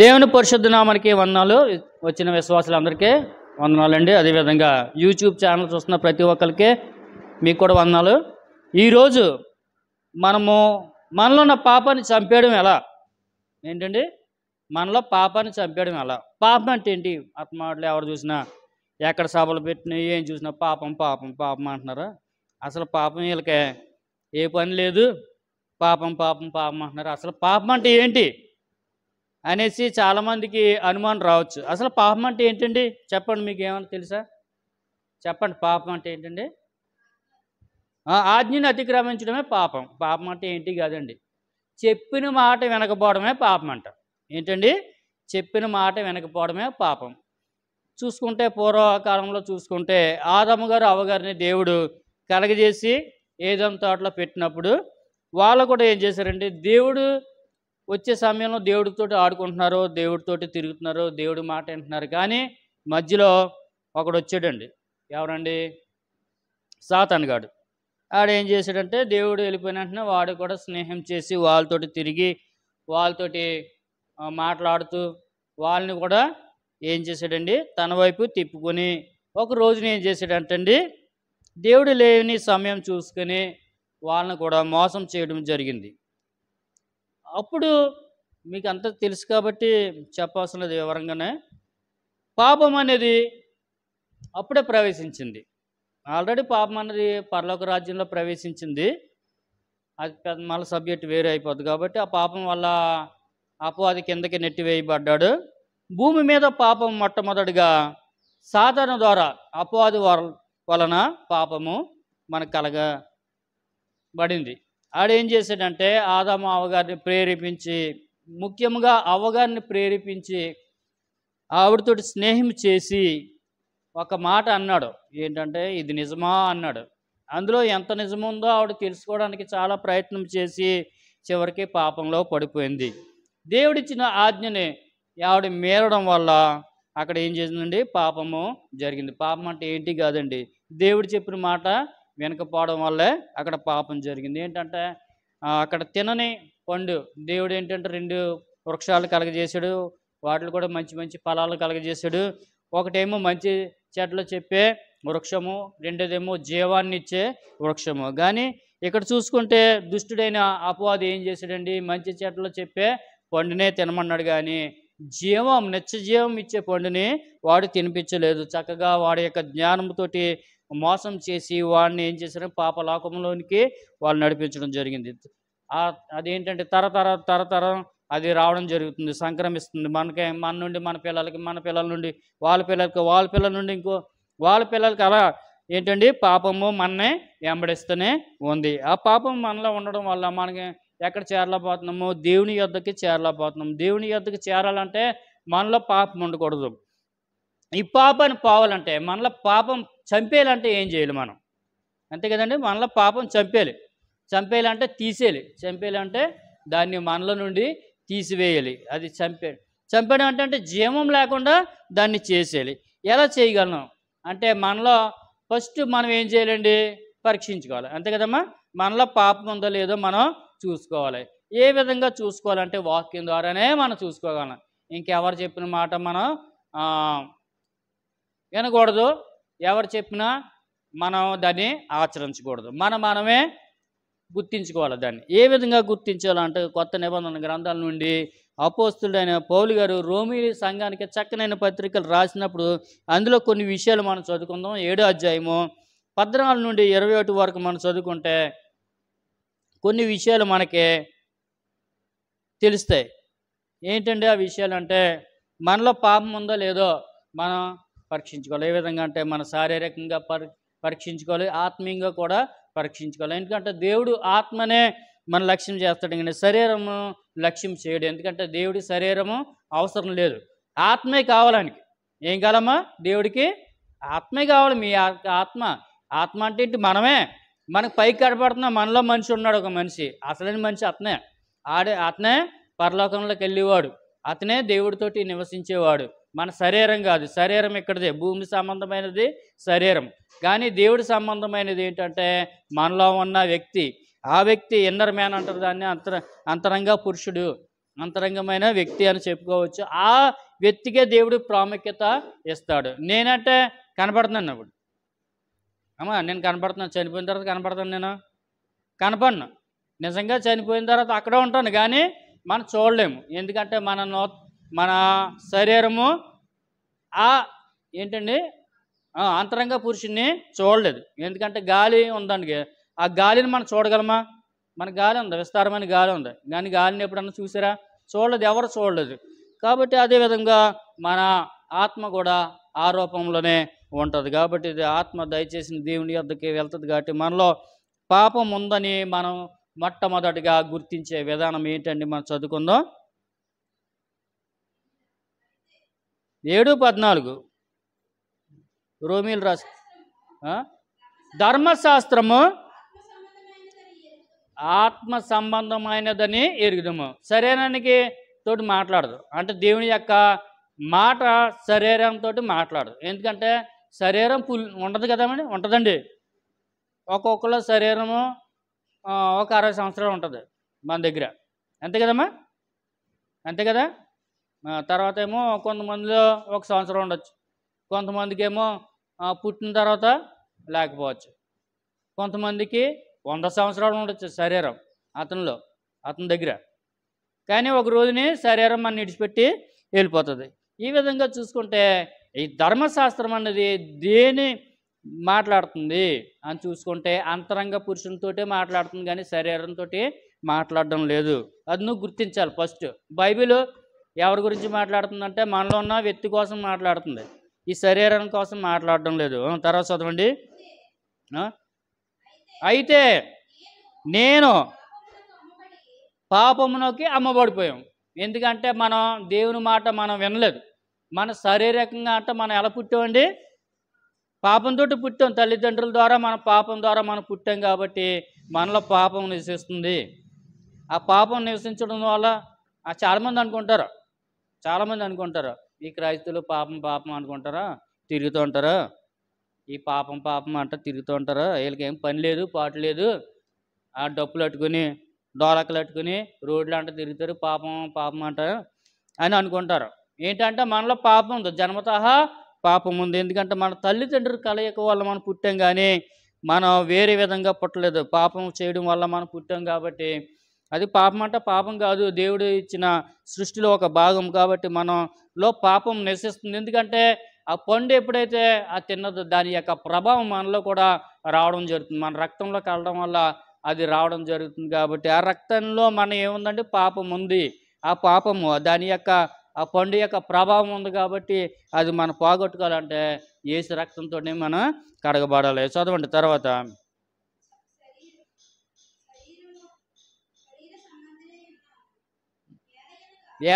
దేవుని పరిశుద్ధనామానికి వందనాలు వచ్చిన విశ్వాసులందరికీ వందనాలండి అదేవిధంగా యూట్యూబ్ ఛానల్ చూస్తున్న ప్రతి ఒక్కరికి మీకు కూడా వందనాలు ఈరోజు మనము మనలో ఉన్న పాపాన్ని చంపేయడం ఎలా ఏంటండి మనలో పాపాన్ని చంపేయడం ఎలా పాపం అంటే ఏంటి ఆత్మాటలు ఎవరు చూసినా ఎక్కడ సభలు పెట్టినా ఏం చూసినా పాపం పాపం పాపం అంటున్నారా అసలు పాపం వీళ్ళకే ఏ పని లేదు పాపం పాపం పాపం అంటున్నారు అసలు పాపం అంటే ఏంటి అనేసి చాలామందికి అనుమానం రావచ్చు అసలు పాపం అంటే ఏంటండి చెప్పండి మీకు ఏమన్నా తెలుసా చెప్పండి పాపం అంటే ఏంటండి ఆజ్ఞను అతిక్రమించడమే పాపం పాపం అంటే ఏంటి కాదండి చెప్పిన మాట వినకపోవడమే పాపం అంట ఏంటండి చెప్పిన మాట వినకపోవడమే పాపం చూసుకుంటే పూర్వకాలంలో చూసుకుంటే ఆదమ్మగారు అవ్వగారిని అవగారిని దేవుడు కలగజేసి ఏదో తోటలో పెట్టినప్పుడు వాళ్ళు కూడా ఏం చేశారంటే దేవుడు వచ్చే సమయంలో దేవుడితోటి ఆడుకుంటున్నారు దేవుడితోటి తిరుగుతున్నారో దేవుడి మాట వింటున్నారు కానీ మధ్యలో ఒకడు వచ్చాడండి ఎవరండి సాతాన్ గాడు ఆడు ఏం చేశాడంటే దేవుడు వెళ్ళిపోయిన వెంటనే వాడు కూడా స్నేహం చేసి వాళ్ళతోటి తిరిగి వాళ్ళతోటి మాట్లాడుతూ వాళ్ళని కూడా ఏం చేశాడండి తన వైపు తిప్పుకొని ఒక రోజున ఏం చేశాడంటండి దేవుడు లేని సమయం చూసుకొని వాళ్ళని కూడా మోసం చేయడం జరిగింది అప్పుడు మీకు అంత తెలుసు కాబట్టి చెప్పాల్సిన వివరంగానే పాపం అనేది అప్పుడే ప్రవేశించింది ఆల్రెడీ పాపం అనేది పర్లోక రాజ్యంలో ప్రవేశించింది అది పెద్ద మళ్ళీ సబ్జెక్ట్ వేరే అయిపోద్ది కాబట్టి ఆ పాపం వల్ల అపవాది కిందకి నెట్టివేయబడ్డాడు భూమి మీద పాపం మొట్టమొదటిగా సాధన ద్వారా అపవాది వలన పాపము మనకు కలగబడింది ఆడేం చేశాడంటే ఆదాము అవగారిని ప్రేరేపించి ముఖ్యంగా అవగారిని ప్రేరేపించి ఆవిడతోటి స్నేహం చేసి ఒక మాట అన్నాడు ఏంటంటే ఇది నిజమా అన్నాడు అందులో ఎంత నిజముందో ఆవిడ తెలుసుకోవడానికి చాలా ప్రయత్నం చేసి చివరికి పాపంలో పడిపోయింది దేవుడిచ్చిన ఆజ్ఞని ఆవిడ మేరడం వల్ల అక్కడ ఏం చేసిందండి పాపము జరిగింది పాపం అంటే ఏంటి కాదండి దేవుడు చెప్పిన మాట వెనకపోవడం వల్లే అక్కడ పాపం జరిగింది ఏంటంటే అక్కడ తినని పండు దేవుడు ఏంటంటే రెండు వృక్షాలు కలగజేశాడు వాటిలో కూడా మంచి మంచి ఫలాలు కలగజేశాడు ఒకటేమో మంచి చెట్లు చెప్పే వృక్షము రెండోదేమో జీవాన్ని ఇచ్చే వృక్షము కానీ ఇక్కడ చూసుకుంటే దుష్టుడైన అపవాది ఏం చేశాడండి మంచి చెట్లు చెప్పే పండునే తినమన్నాడు కానీ జీవం నిత్య జీవం ఇచ్చే పండుని వాడు తినిపించలేదు చక్కగా వాడి యొక్క జ్ఞానంతో మోసం చేసి వాడిని ఏం చేశారు పాపలోకంలోనికి వాళ్ళు నడిపించడం జరిగింది అదేంటంటే తరతర తరతరం అది రావడం జరుగుతుంది సంక్రమిస్తుంది మనకి మన నుండి మన పిల్లలకి మన పిల్లల నుండి వాళ్ళ పిల్లలకి వాళ్ళ పిల్లల నుండి ఇంకో వాళ్ళ పిల్లలకి అలా ఏంటండి పాపము మననే వెంబడిస్తూనే ఉంది ఆ పాపం మనలో ఉండడం వల్ల మనకి ఎక్కడ చేరలేకపోతున్నాము దేవుని యొద్దకి చేరలేకపోతున్నాము దేవుని యొద్దకి చేరాలంటే మనలో పాపం ఉండకూడదు ఈ పాపాన్ని పోవాలంటే మనలో పాపం చంపేయాలంటే ఏం చేయాలి మనం అంతే కదండి మనలో పాపం చంపేయాలి చంపేయాలంటే తీసేయాలి చంపేయాలంటే దాన్ని మనల నుండి తీసివేయాలి అది చంపే చంపేయడం అంటే అంటే జీవం లేకుండా దాన్ని చేసేయాలి ఎలా చేయగలను అంటే మనలో ఫస్ట్ మనం ఏం చేయాలండి పరీక్షించుకోవాలి అంతే కదమ్మా మనలో పాపం ఉందో లేదో మనం చూసుకోవాలి ఏ విధంగా చూసుకోవాలంటే వాక్యం ద్వారానే మనం చూసుకోగలం ఇంకెవరు చెప్పిన మాట మనం వినకూడదు ఎవరు చెప్పినా మనం దాన్ని ఆచరించకూడదు మనం మనమే గుర్తించుకోవాలి దాన్ని ఏ విధంగా గుర్తించాలంటే కొత్త నిబంధన గ్రంథాల నుండి అపోస్తుడైన పౌలు గారు రోమి సంఘానికి చక్కనైన పత్రికలు రాసినప్పుడు అందులో కొన్ని విషయాలు మనం చదువుకుందాం ఏడో అధ్యాయము పద్నాలుగు నుండి ఇరవై ఒకటి వరకు మనం చదువుకుంటే కొన్ని విషయాలు మనకి తెలుస్తాయి ఏంటంటే ఆ విషయాలు అంటే మనలో పాపం ఉందో లేదో మనం పరీక్షించుకోవాలి ఏ విధంగా అంటే మన శారీరకంగా పరీక్షించుకోవాలి ఆత్మీయంగా కూడా పరీక్షించుకోవాలి ఎందుకంటే దేవుడు ఆత్మనే మన లక్ష్యం చేస్తాడు కానీ శరీరము లక్ష్యం చేయడు ఎందుకంటే దేవుడి శరీరము అవసరం లేదు ఆత్మే కావాలానికి ఏం కాలమ్మా దేవుడికి ఆత్మే కావాలి మీ ఆత్మ ఆత్మ అంటే ఏంటి మనమే మనకు పైకి కడపడుతున్న మనలో మనిషి ఉన్నాడు ఒక మనిషి అసలైన మనిషి అతనే ఆడే అతనే పరలోకంలోకి వెళ్ళేవాడు అతనే దేవుడితోటి నివసించేవాడు మన శరీరం కాదు శరీరం ఇక్కడదే భూమి సంబంధమైనది శరీరం కానీ దేవుడి సంబంధమైనది ఏంటంటే మనలో ఉన్న వ్యక్తి ఆ వ్యక్తి ఇన్నర్ మ్యాన్ అంటారు దాన్ని అంతర అంతరంగ పురుషుడు అంతరంగమైన వ్యక్తి అని చెప్పుకోవచ్చు ఆ వ్యక్తికే దేవుడు ప్రాముఖ్యత ఇస్తాడు నేనంటే కనపడుతున్నాను ఇప్పుడు అమ్మా నేను కనపడుతున్నాను చనిపోయిన తర్వాత కనపడతాను నేను కనపడను నిజంగా చనిపోయిన తర్వాత అక్కడే ఉంటాను కానీ మనం చూడలేము ఎందుకంటే మన మన శరీరము ఆ ఏంటండి అంతరంగ పురుషుణ్ణి చూడలేదు ఎందుకంటే గాలి ఉందండి ఆ గాలిని మనం చూడగలమా మన గాలి ఉంది విస్తారమైన గాలి ఉంది కానీ గాలిని ఎప్పుడన్నా చూసారా చూడలేదు ఎవరు చూడలేదు కాబట్టి అదేవిధంగా మన ఆత్మ కూడా ఆ రూపంలోనే ఉంటుంది కాబట్టి ఇది ఆత్మ దయచేసిన దేవుని వద్దకి వెళ్తుంది కాబట్టి మనలో పాపం ఉందని మనం మొట్టమొదటిగా గుర్తించే విధానం ఏంటండి మనం చదువుకుందాం ఏడు పద్నాలుగు రోమిల్ రాసు ధర్మశాస్త్రము ఆత్మ సంబంధమైనదని ఎరుగుదము శరీరానికి తోటి మాట్లాడదు అంటే దేవుని యొక్క మాట శరీరంతో మాట్లాడదు ఎందుకంటే శరీరం పుల్ ఉండదు కదామండి ఉంటుందండి ఒక్కొక్కరు శరీరము ఒక అరవై సంవత్సరాలు ఉంటుంది మన దగ్గర అంతే కదమ్మా అంతే కదా తర్వాత ఏమో కొంతమందిలో ఒక సంవత్సరం ఉండొచ్చు కొంతమందికి ఏమో పుట్టిన తర్వాత లేకపోవచ్చు కొంతమందికి వంద సంవత్సరాలు ఉండొచ్చు శరీరం అతనిలో అతని దగ్గర కానీ ఒక రోజుని శరీరం మన ఇడిచిపెట్టి వెళ్ళిపోతుంది ఈ విధంగా చూసుకుంటే ఈ ధర్మశాస్త్రం అనేది దేని మాట్లాడుతుంది అని చూసుకుంటే అంతరంగ పురుషులతో మాట్లాడుతుంది కానీ శరీరంతో మాట్లాడడం లేదు అది నువ్వు గుర్తించాలి ఫస్ట్ బైబిల్ ఎవరి గురించి మాట్లాడుతుందంటే మనలో ఉన్న వ్యక్తి కోసం మాట్లాడుతుంది ఈ శరీరం కోసం మాట్లాడడం లేదు తర్వాత చదవండి అయితే నేను పాపమునకి అమ్మబడిపోయాం ఎందుకంటే మనం దేవుని మాట మనం వినలేదు మన శారీరకంగా అంటే మనం ఎలా పుట్టామండి పాపంతో పుట్టాం తల్లిదండ్రుల ద్వారా మన పాపం ద్వారా మనం పుట్టాం కాబట్టి మనలో పాపం నివసిస్తుంది ఆ పాపం నివసించడం వల్ల చాలామంది అనుకుంటారు చాలామంది అనుకుంటారు ఈ క్రైస్తులు పాపం పాపం అనుకుంటారా తిరుగుతూ ఉంటారు ఈ పాపం పాపం అంట తిరుగుతూ ఉంటారు వీళ్ళకి ఏం పని లేదు పాటు లేదు ఆ డప్పులు అట్టుకుని డోలకలు అట్టుకుని రోడ్లు అంట తిరుగుతారు పాపం పాపం అంట అని అనుకుంటారు ఏంటంటే మనలో పాపం ఉంది జన్మతహా పాపం ఉంది ఎందుకంటే మన తల్లిదండ్రులు కలయిక వల్ల మనం పుట్టాం కానీ మనం వేరే విధంగా పుట్టలేదు పాపం చేయడం వల్ల మనం పుట్టాం కాబట్టి అది పాపం అంటే పాపం కాదు దేవుడు ఇచ్చిన సృష్టిలో ఒక భాగం కాబట్టి మనలో పాపం నివసిస్తుంది ఎందుకంటే ఆ పండు ఎప్పుడైతే ఆ తిన్నదో దాని యొక్క ప్రభావం మనలో కూడా రావడం జరుగుతుంది మన రక్తంలో కలడం వల్ల అది రావడం జరుగుతుంది కాబట్టి ఆ రక్తంలో మన ఏముందంటే పాపం ఉంది ఆ పాపము దాని యొక్క ఆ పండు యొక్క ప్రభావం ఉంది కాబట్టి అది మనం పోగొట్టుకోవాలంటే ఏసు రక్తంతోనే మనం కడగబడాలి చదవండి తర్వాత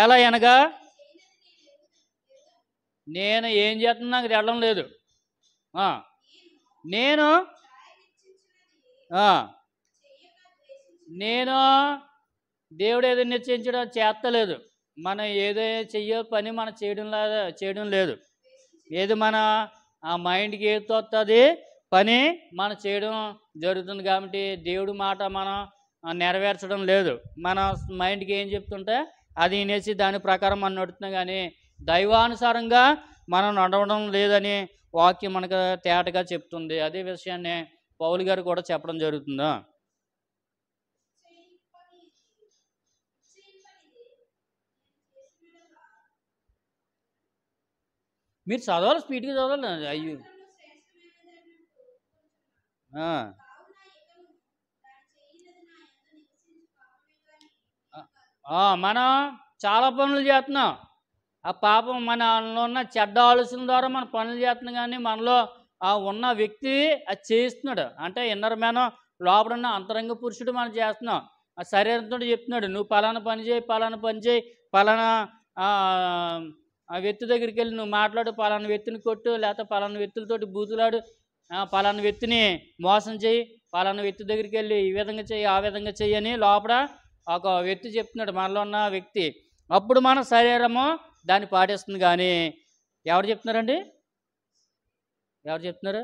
ఎలా అనగా నేను ఏం చేస్తున్నా నాకు తెలడం లేదు నేను నేను దేవుడు ఏదో నిశ్చయించడం చేస్తలేదు మనం ఏదో చెయ్యో పని మనం చేయడం లేదా చేయడం లేదు ఏది మన ఆ మైండ్కి ఏది పని మనం చేయడం జరుగుతుంది కాబట్టి దేవుడు మాట మనం నెరవేర్చడం లేదు మన మైండ్కి ఏం చెప్తుంటే అది అనేసి దాని ప్రకారం మనం నడుతున్నాం కానీ దైవానుసారంగా మనం నడవడం లేదని వాక్యం మనకు తేటగా చెప్తుంది అదే విషయాన్ని పౌలు గారు కూడా చెప్పడం జరుగుతుందా మీరు చదవాలి స్పీడ్గా చదవాలి అయ్యో మనం చాలా పనులు చేస్తున్నాం ఆ పాపం మనలో ఉన్న చెడ్డ ఆలోచన ద్వారా మనం పనులు చేస్తున్నాం కానీ మనలో ఆ ఉన్న వ్యక్తి అది చేయిస్తున్నాడు అంటే ఇన్నర్ మేనం లోపల ఉన్న అంతరంగ పురుషుడు మనం చేస్తున్నాం ఆ శరీరంతో చెప్తున్నాడు నువ్వు పలానా పని చేయి పలానా పని చేయి పలానా ఆ వ్యక్తి దగ్గరికి వెళ్ళి నువ్వు మాట్లాడు పలానా వ్యక్తిని కొట్టు లేకపోతే పలానా వ్యక్తులతోటి బూతులాడు పలానా వ్యక్తిని మోసం చేయి పలానా వ్యక్తి దగ్గరికి వెళ్ళి ఈ విధంగా చేయి ఆ విధంగా చెయ్యి అని లోపల ఒక వ్యక్తి చెప్తున్నాడు మనలో ఉన్న వ్యక్తి అప్పుడు మన శరీరము దాన్ని పాటిస్తుంది కానీ ఎవరు చెప్తున్నారండి ఎవరు చెప్తున్నారు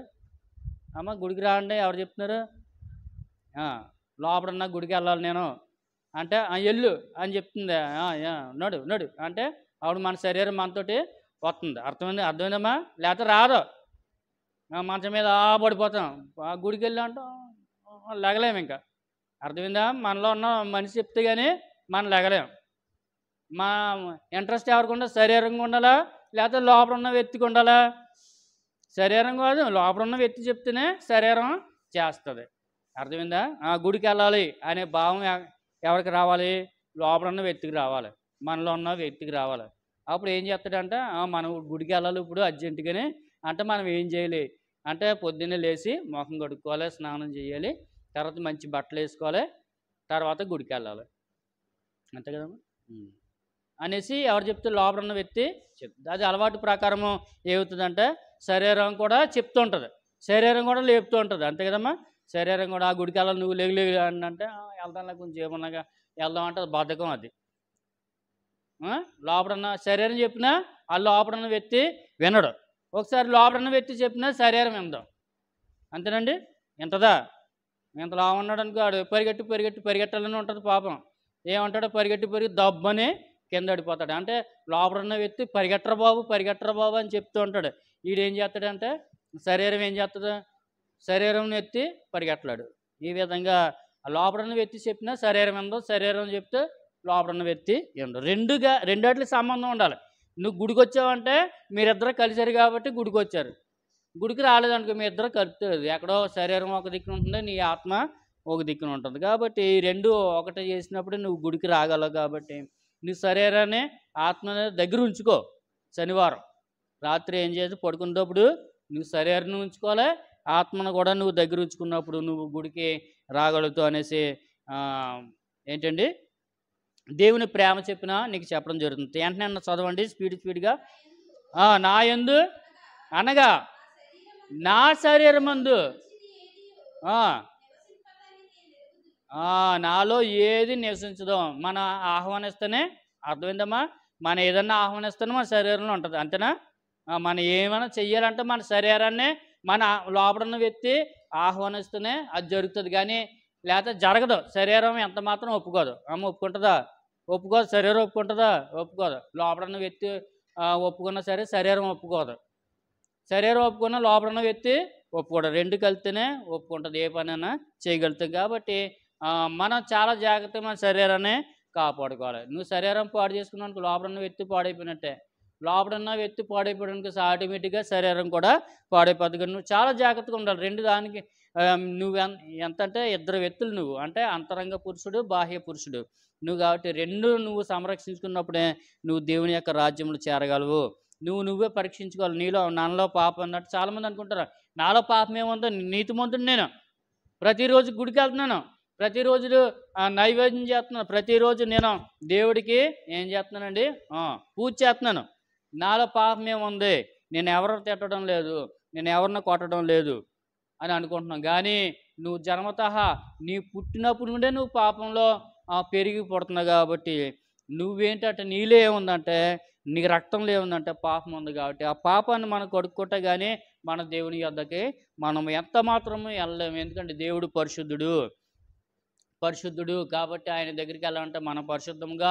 అమ్మ గుడికి రాండి ఎవరు చెప్తున్నారు లోపడున్న గుడికి వెళ్ళాలి నేను అంటే ఎల్లు అని చెప్తుంది ఉన్నాడు ఉన్నాడు అంటే ఆవిడ మన శరీరం మనతోటి వస్తుంది అర్థమైంది అర్థమైందమ్మా లేకపోతే రాదు మంచం మీద పడిపోతాం గుడికి వెళ్ళాం అంటాం లెగలేము ఇంకా అర్థమైందా మనలో ఉన్న మనిషి చెప్తే కానీ మనం ఎగలేం మా ఇంట్రెస్ట్ ఎవరికి ఉండాలి శరీరంగా ఉండాలా లేకపోతే లోపల ఉన్న వ్యక్తికి ఉండాలా శరీరం కాదు లోపల ఉన్న వ్యక్తి చెప్తేనే శరీరం చేస్తుంది అర్థమైందా గుడికి వెళ్ళాలి అనే భావం ఎవరికి రావాలి లోపల ఉన్న వ్యక్తికి రావాలి మనలో ఉన్న వ్యక్తికి రావాలి అప్పుడు ఏం చేస్తాడంటే మనం గుడికి వెళ్ళాలి ఇప్పుడు అర్జెంటుగానే అంటే మనం ఏం చేయాలి అంటే పొద్దున్నే లేచి ముఖం కడుక్కోవాలి స్నానం చేయాలి తర్వాత మంచి బట్టలు వేసుకోవాలి తర్వాత గుడికి వెళ్ళాలి అంతే కదమ్మా అనేసి ఎవరు చెప్తే లోపల ఉన్న వ్యక్తి చెప్తుంది అది అలవాటు ప్రకారము ఏమవుతుందంటే శరీరం కూడా చెప్తూ ఉంటుంది శరీరం కూడా లేపుతూ ఉంటుంది అంతే కదమ్మా శరీరం కూడా ఆ గుడికి వెళ్ళాలి నువ్వు లేగు లేగు అని అంటే వెళ్దాంలా కొంచెం ఏమన్నాగా వెళ్దాం అంటే బద్ధకం అది ఉన్న శరీరం చెప్పినా ఆ లోపలన్న వ్యక్తి వినడు ఒకసారి లోపలన్న వ్యక్తి చెప్పినా శరీరం విందాం అంతేనండి ఇంతదా ఇంతలా ఉన్నాడు అనుకో ఆడు పరిగెట్టి పరిగెట్టి పరిగెట్టాలని ఉంటుంది పాపం ఏమంటాడో పరిగెట్టి పరిగి దబ్బని కింద అడిపోతాడు అంటే లోపల ఉన్న వ్యక్తి పరిగెట్టర బాబు పరిగెట్టర బాబు అని చెప్తూ ఉంటాడు వీడేం చేస్తాడంటే శరీరం ఏం చేస్తాడు శరీరం ఎత్తి పరిగెట్టలాడు ఈ విధంగా లోపల ఉన్న వ్యక్తి చెప్పినా శరీరం ఎందో శరీరం చెప్తే లోపల ఉన్న వ్యక్తి ఎందో రెండుగా రెండాటికి సంబంధం ఉండాలి నువ్వు గుడికొచ్చావంటే మీరిద్దరు కలిశారు కాబట్టి గుడికి వచ్చారు గుడికి రాలేదనుకో మీ ఇద్దరు కలుపుతుంది ఎక్కడో శరీరం ఒక దిక్కున ఉంటుంది నీ ఆత్మ ఒక దిక్కున ఉంటుంది కాబట్టి రెండు ఒకటి చేసినప్పుడు నువ్వు గుడికి రాగలవు కాబట్టి నీ శరీరాన్ని ఆత్మ దగ్గర ఉంచుకో శనివారం రాత్రి ఏం చేసి పడుకున్నప్పుడు నువ్వు శరీరాన్ని ఉంచుకోవాలి ఆత్మను కూడా నువ్వు దగ్గర ఉంచుకున్నప్పుడు నువ్వు గుడికి రాగలదు అనేసి ఏంటండి దేవుని ప్రేమ చెప్పిన నీకు చెప్పడం జరుగుతుంది వెంటనే చదవండి స్పీడ్ స్పీడ్గా నా ఎందు అనగా నా శరీరం మందు నాలో ఏది నివసించదు మన ఆహ్వానిస్తేనే అర్థమైందమ్మా మన ఏదన్నా ఆహ్వానిస్తేనే మన శరీరంలో ఉంటుంది అంతేనా మనం ఏమైనా చెయ్యాలంటే మన శరీరాన్ని మన లోపడున్న వ్యక్తి ఆహ్వానిస్తేనే అది జరుగుతుంది కానీ లేకపోతే జరగదు శరీరం ఎంత మాత్రం ఒప్పుకోదు అమ్మ ఒప్పుకుంటుందా ఒప్పుకోదు శరీరం ఒప్పుకుంటుందా ఒప్పుకోదు లోపడున్న వ్యక్తి ఒప్పుకున్నా సరే శరీరం ఒప్పుకోదు శరీరం ఒప్పుకున్నా లోపలన్న వ్యక్తి ఒప్పుకోవడం రెండు కలితేనే ఒప్పుకుంటుంది ఏ పనైనా చేయగలుగుతాం కాబట్టి మనం చాలా జాగ్రత్తగా మన శరీరాన్ని కాపాడుకోవాలి నువ్వు శరీరం పాడు చేసుకున్నానికి లోపలన్న వ్యక్తి పాడైపోయినట్టే ఉన్న వ్యక్తి పాడైపోవడానికి ఆటోమేటిక్గా శరీరం కూడా పాడైపోతుంది కానీ నువ్వు చాలా జాగ్రత్తగా ఉండాలి రెండు దానికి నువ్వు ఎంత అంటే ఇద్దరు వ్యక్తులు నువ్వు అంటే అంతరంగ పురుషుడు బాహ్య పురుషుడు నువ్వు కాబట్టి రెండు నువ్వు సంరక్షించుకున్నప్పుడే నువ్వు దేవుని యొక్క రాజ్యంలో చేరగలవు నువ్వు నువ్వే పరీక్షించుకోవాలి నీలో నాలో పాపం అన్నట్టు చాలామంది అనుకుంటారు నాలో పాపం ఏముందో నీతిమంతుడు నేను ప్రతిరోజు గుడికి వెళ్తున్నాను ప్రతిరోజు నైవేద్యం చేస్తున్నాను ప్రతిరోజు నేను దేవుడికి ఏం చేస్తున్నానండి పూజ చేస్తున్నాను నాలో పాపం ఏముంది నేను ఎవరిని తిట్టడం లేదు నేను ఎవరిని కొట్టడం లేదు అని అనుకుంటున్నాం కానీ నువ్వు జన్మత నీ పుట్టినప్పుడు నుండే నువ్వు పాపంలో పెరిగి పడుతున్నావు కాబట్టి నువ్వేంటంటే నీలో ఏముందంటే నీకు రక్తంలో ఏముందంటే పాపం ఉంది కాబట్టి ఆ పాపాన్ని మనం కానీ మన దేవుని యొద్దకి మనం ఎంత మాత్రము వెళ్ళలేము ఎందుకంటే దేవుడు పరిశుద్ధుడు పరిశుద్ధుడు కాబట్టి ఆయన దగ్గరికి వెళ్ళాలంటే మనం పరిశుద్ధంగా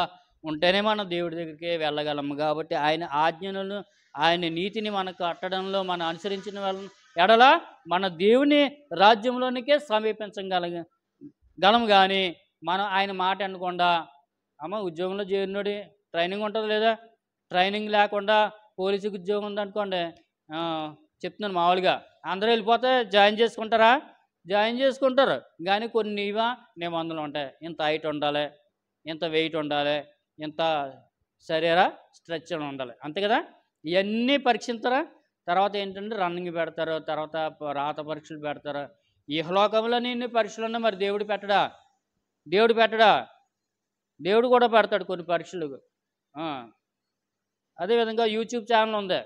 ఉంటేనే మనం దేవుడి దగ్గరికి వెళ్ళగలము కాబట్టి ఆయన ఆజ్ఞలను ఆయన నీతిని మనకు కట్టడంలో మనం అనుసరించిన వాళ్ళ ఎడల మన దేవుని రాజ్యంలోనికే సమీపించగలగ గలము కానీ మనం ఆయన మాట అనకుండా అమ్మ ఉద్యోగంలో చేరినోడి ట్రైనింగ్ ఉంటుంది లేదా ట్రైనింగ్ లేకుండా పోలీసుకి ఉద్యోగం ఉందనుకోండి చెప్తున్నాను మామూలుగా అందరూ వెళ్ళిపోతే జాయిన్ చేసుకుంటారా జాయిన్ చేసుకుంటారు కానీ కొన్ని ఇవా నిబంధనలు ఉంటాయి ఇంత హైట్ ఉండాలి ఇంత వెయిట్ ఉండాలి ఇంత శరీర స్ట్రెచ్చర్ ఉండాలి అంతే కదా ఇవన్నీ పరీక్షించరా తర్వాత ఏంటంటే రన్నింగ్ పెడతారు తర్వాత రాత పరీక్షలు పెడతారు ఇహలోకంలో నిన్ను పరీక్షలు ఉన్నా మరి దేవుడు పెట్టడా దేవుడు పెట్టడా దేవుడు కూడా పెడతాడు కొన్ని పరీక్షలు అదేవిధంగా యూట్యూబ్ ఛానల్ ఉంది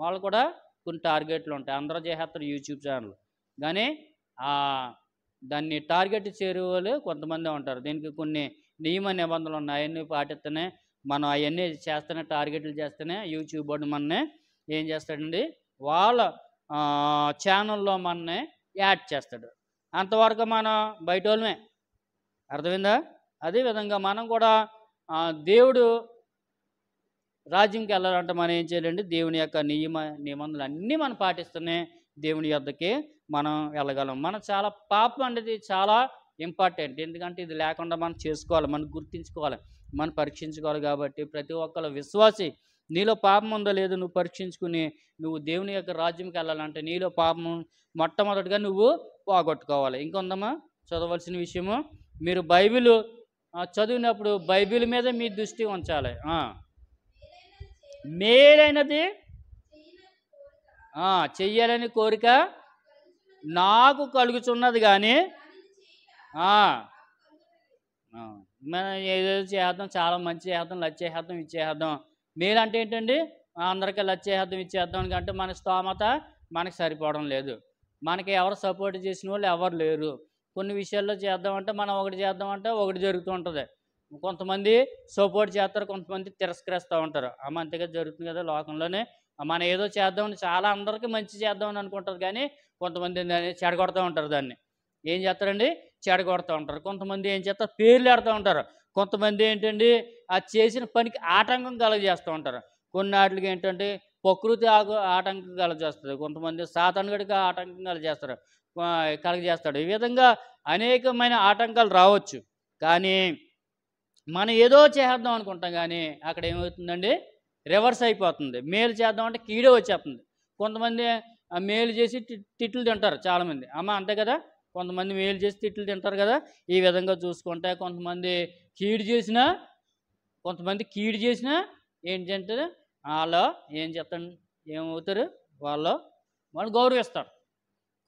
వాళ్ళు కూడా కొన్ని టార్గెట్లు ఉంటాయి అందరూ చేసేస్తారు యూట్యూబ్ ఛానల్ కానీ దాన్ని టార్గెట్ చేరే వాళ్ళు కొంతమంది ఉంటారు దీనికి కొన్ని నియమ నిబంధనలు ఉన్నాయి అవన్నీ పాటిస్తేనే మనం అవన్నీ చేస్తేనే టార్గెట్లు చేస్తేనే యూట్యూబ్ వాడు మనని ఏం చేస్తాడండి వాళ్ళ ఛానల్లో మనని యాడ్ చేస్తాడు అంతవరకు మనం బయట వాళ్ళమే అర్థమైందా అదేవిధంగా మనం కూడా దేవుడు రాజ్యంకి వెళ్ళాలంటే మనం ఏం చేయాలండి దేవుని యొక్క నియమ నిబంధనలు అన్నీ మనం పాటిస్తూనే దేవుని యొద్దకి మనం వెళ్ళగలం మనం చాలా పాపం అనేది చాలా ఇంపార్టెంట్ ఎందుకంటే ఇది లేకుండా మనం చేసుకోవాలి మనం గుర్తించుకోవాలి మనం పరీక్షించుకోవాలి కాబట్టి ప్రతి ఒక్కరు విశ్వాసి నీలో పాపం ఉందో లేదో నువ్వు పరీక్షించుకుని నువ్వు దేవుని యొక్క రాజ్యంకి వెళ్ళాలంటే నీలో పాపం మొట్టమొదటిగా నువ్వు పోగొట్టుకోవాలి ఇంకొందమ్మా చదవలసిన విషయము మీరు బైబిల్ చదివినప్పుడు బైబిల్ మీద మీ దృష్టి ఉంచాలి మేలైనది చెయ్యాలని కోరిక నాకు కలుగుతున్నది కానీ మనం ఏదో చేద్దాం చాలా మంచి చేద్దాం లచ్చేసేద్దాం ఇచ్చేద్దాం మేలు అంటే ఏంటండి అందరికీ లచ్చేసేద్దాం ఇచ్చేద్దాం అంటే మన స్తోమత మనకు సరిపోవడం లేదు మనకి ఎవరు సపోర్ట్ చేసిన వాళ్ళు ఎవరు లేరు కొన్ని విషయాల్లో చేద్దామంటే మనం ఒకటి చేద్దామంటే ఒకటి జరుగుతూ ఉంటుంది కొంతమంది సపోర్ట్ చేస్తారు కొంతమంది తిరస్కరిస్తూ ఉంటారు అంతగా జరుగుతుంది కదా లోకంలోనే మనం ఏదో చేద్దామని చాలా అందరికీ మంచి చేద్దామని అనుకుంటారు కానీ కొంతమంది దాన్ని చెడగొడుతూ ఉంటారు దాన్ని ఏం చేస్తారండి చెడగొడుతూ ఉంటారు కొంతమంది ఏం చేస్తారు పేర్లు ఆడుతూ ఉంటారు కొంతమంది ఏంటండి ఆ చేసిన పనికి ఆటంకం కలగజేస్తూ ఉంటారు కొన్ని వాటికి ఏంటంటే ప్రకృతి ఆటంకం కలగజేస్తుంది కొంతమంది సాతానుగడికి ఆటంకం కలగజేస్తారు కలగజేస్తాడు ఈ విధంగా అనేకమైన ఆటంకాలు రావచ్చు కానీ మనం ఏదో చేద్దాం అనుకుంటాం కానీ అక్కడ ఏమవుతుందండి రివర్స్ అయిపోతుంది మేలు చేద్దాం అంటే కీడే వచ్చేస్తుంది కొంతమంది మేలు చేసి తిట్లు తింటారు చాలామంది అమ్మ అంతే కదా కొంతమంది మేలు చేసి తిట్లు తింటారు కదా ఈ విధంగా చూసుకుంటే కొంతమంది కీడు చేసినా కొంతమంది కీడు చేసినా ఏంటంటే వాళ్ళు ఏం చెప్తాను ఏమవుతారు వాళ్ళు వాళ్ళు గౌరవిస్తారు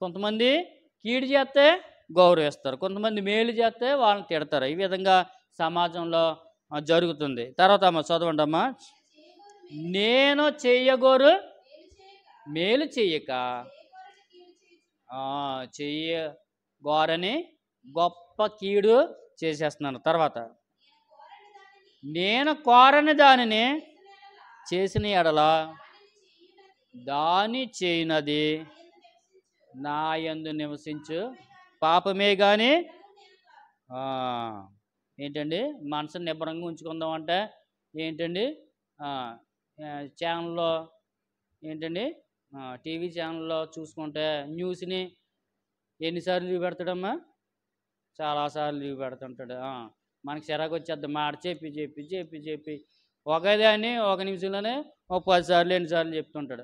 కొంతమంది కీడు చేస్తే గౌరవిస్తారు కొంతమంది మేలు చేస్తే వాళ్ళని తిడతారు ఈ విధంగా సమాజంలో జరుగుతుంది తర్వాత అమ్మ చదవండమ్మా నేను చెయ్యగోరు మేలు చెయ్యక చెయ్య గోరని గొప్ప కీడు చేసేస్తున్నాను తర్వాత నేను కోరని దానిని చేసిన ఎడల దాని చేయనది ఎందు నివసించు పాపమే కానీ ఏంటండి మనసుని నిబ్బరంగా ఉంచుకుందాం అంటే ఏంటండి ఛానల్లో ఏంటండి టీవీ ఛానల్లో చూసుకుంటే న్యూస్ని ఎన్నిసార్లు లీవ్ పెడతాడమ్మా చాలాసార్లు లీవ్ పెడుతుంటాడు మనకి చిరాకు వచ్చేద్దాం మాట చెప్పి చెప్పి చెప్పి చెప్పి ఒకదాన్ని ఒక నిమిషంలోనే ఒక పదిసార్లు ఎన్నిసార్లు చెప్తుంటాడు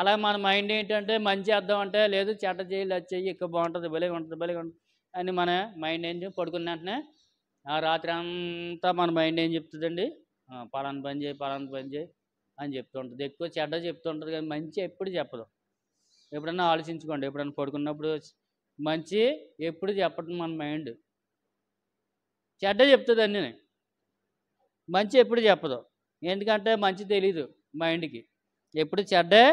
అలా మన మైండ్ ఏంటంటే మంచి అర్థం అంటే లేదు చెడ్డ చేయాలి అది చెయ్యి ఎక్కువ బాగుంటుంది భలే ఉంటుంది భలే ఉంటుంది అని మన మైండ్ ఏంటి పడుకున్న వెంటనే ఆ రాత్రి అంతా మన మైండ్ ఏం చెప్తుందండి పలానా పని చేయి పలానా పని చేయి అని చెప్తుంటుంది ఎక్కువ చెడ్డ చెప్తుంటుంది కానీ మంచి ఎప్పుడు చెప్పదు ఎప్పుడన్నా ఆలోచించుకోండి ఎప్పుడన్నా పడుకున్నప్పుడు మంచి ఎప్పుడు చెప్పడం మన మైండ్ చెడ్డ చెప్తుంది అన్నీ మంచి ఎప్పుడు చెప్పదు ఎందుకంటే మంచి తెలీదు మైండ్కి ఎప్పుడు చెడ్డే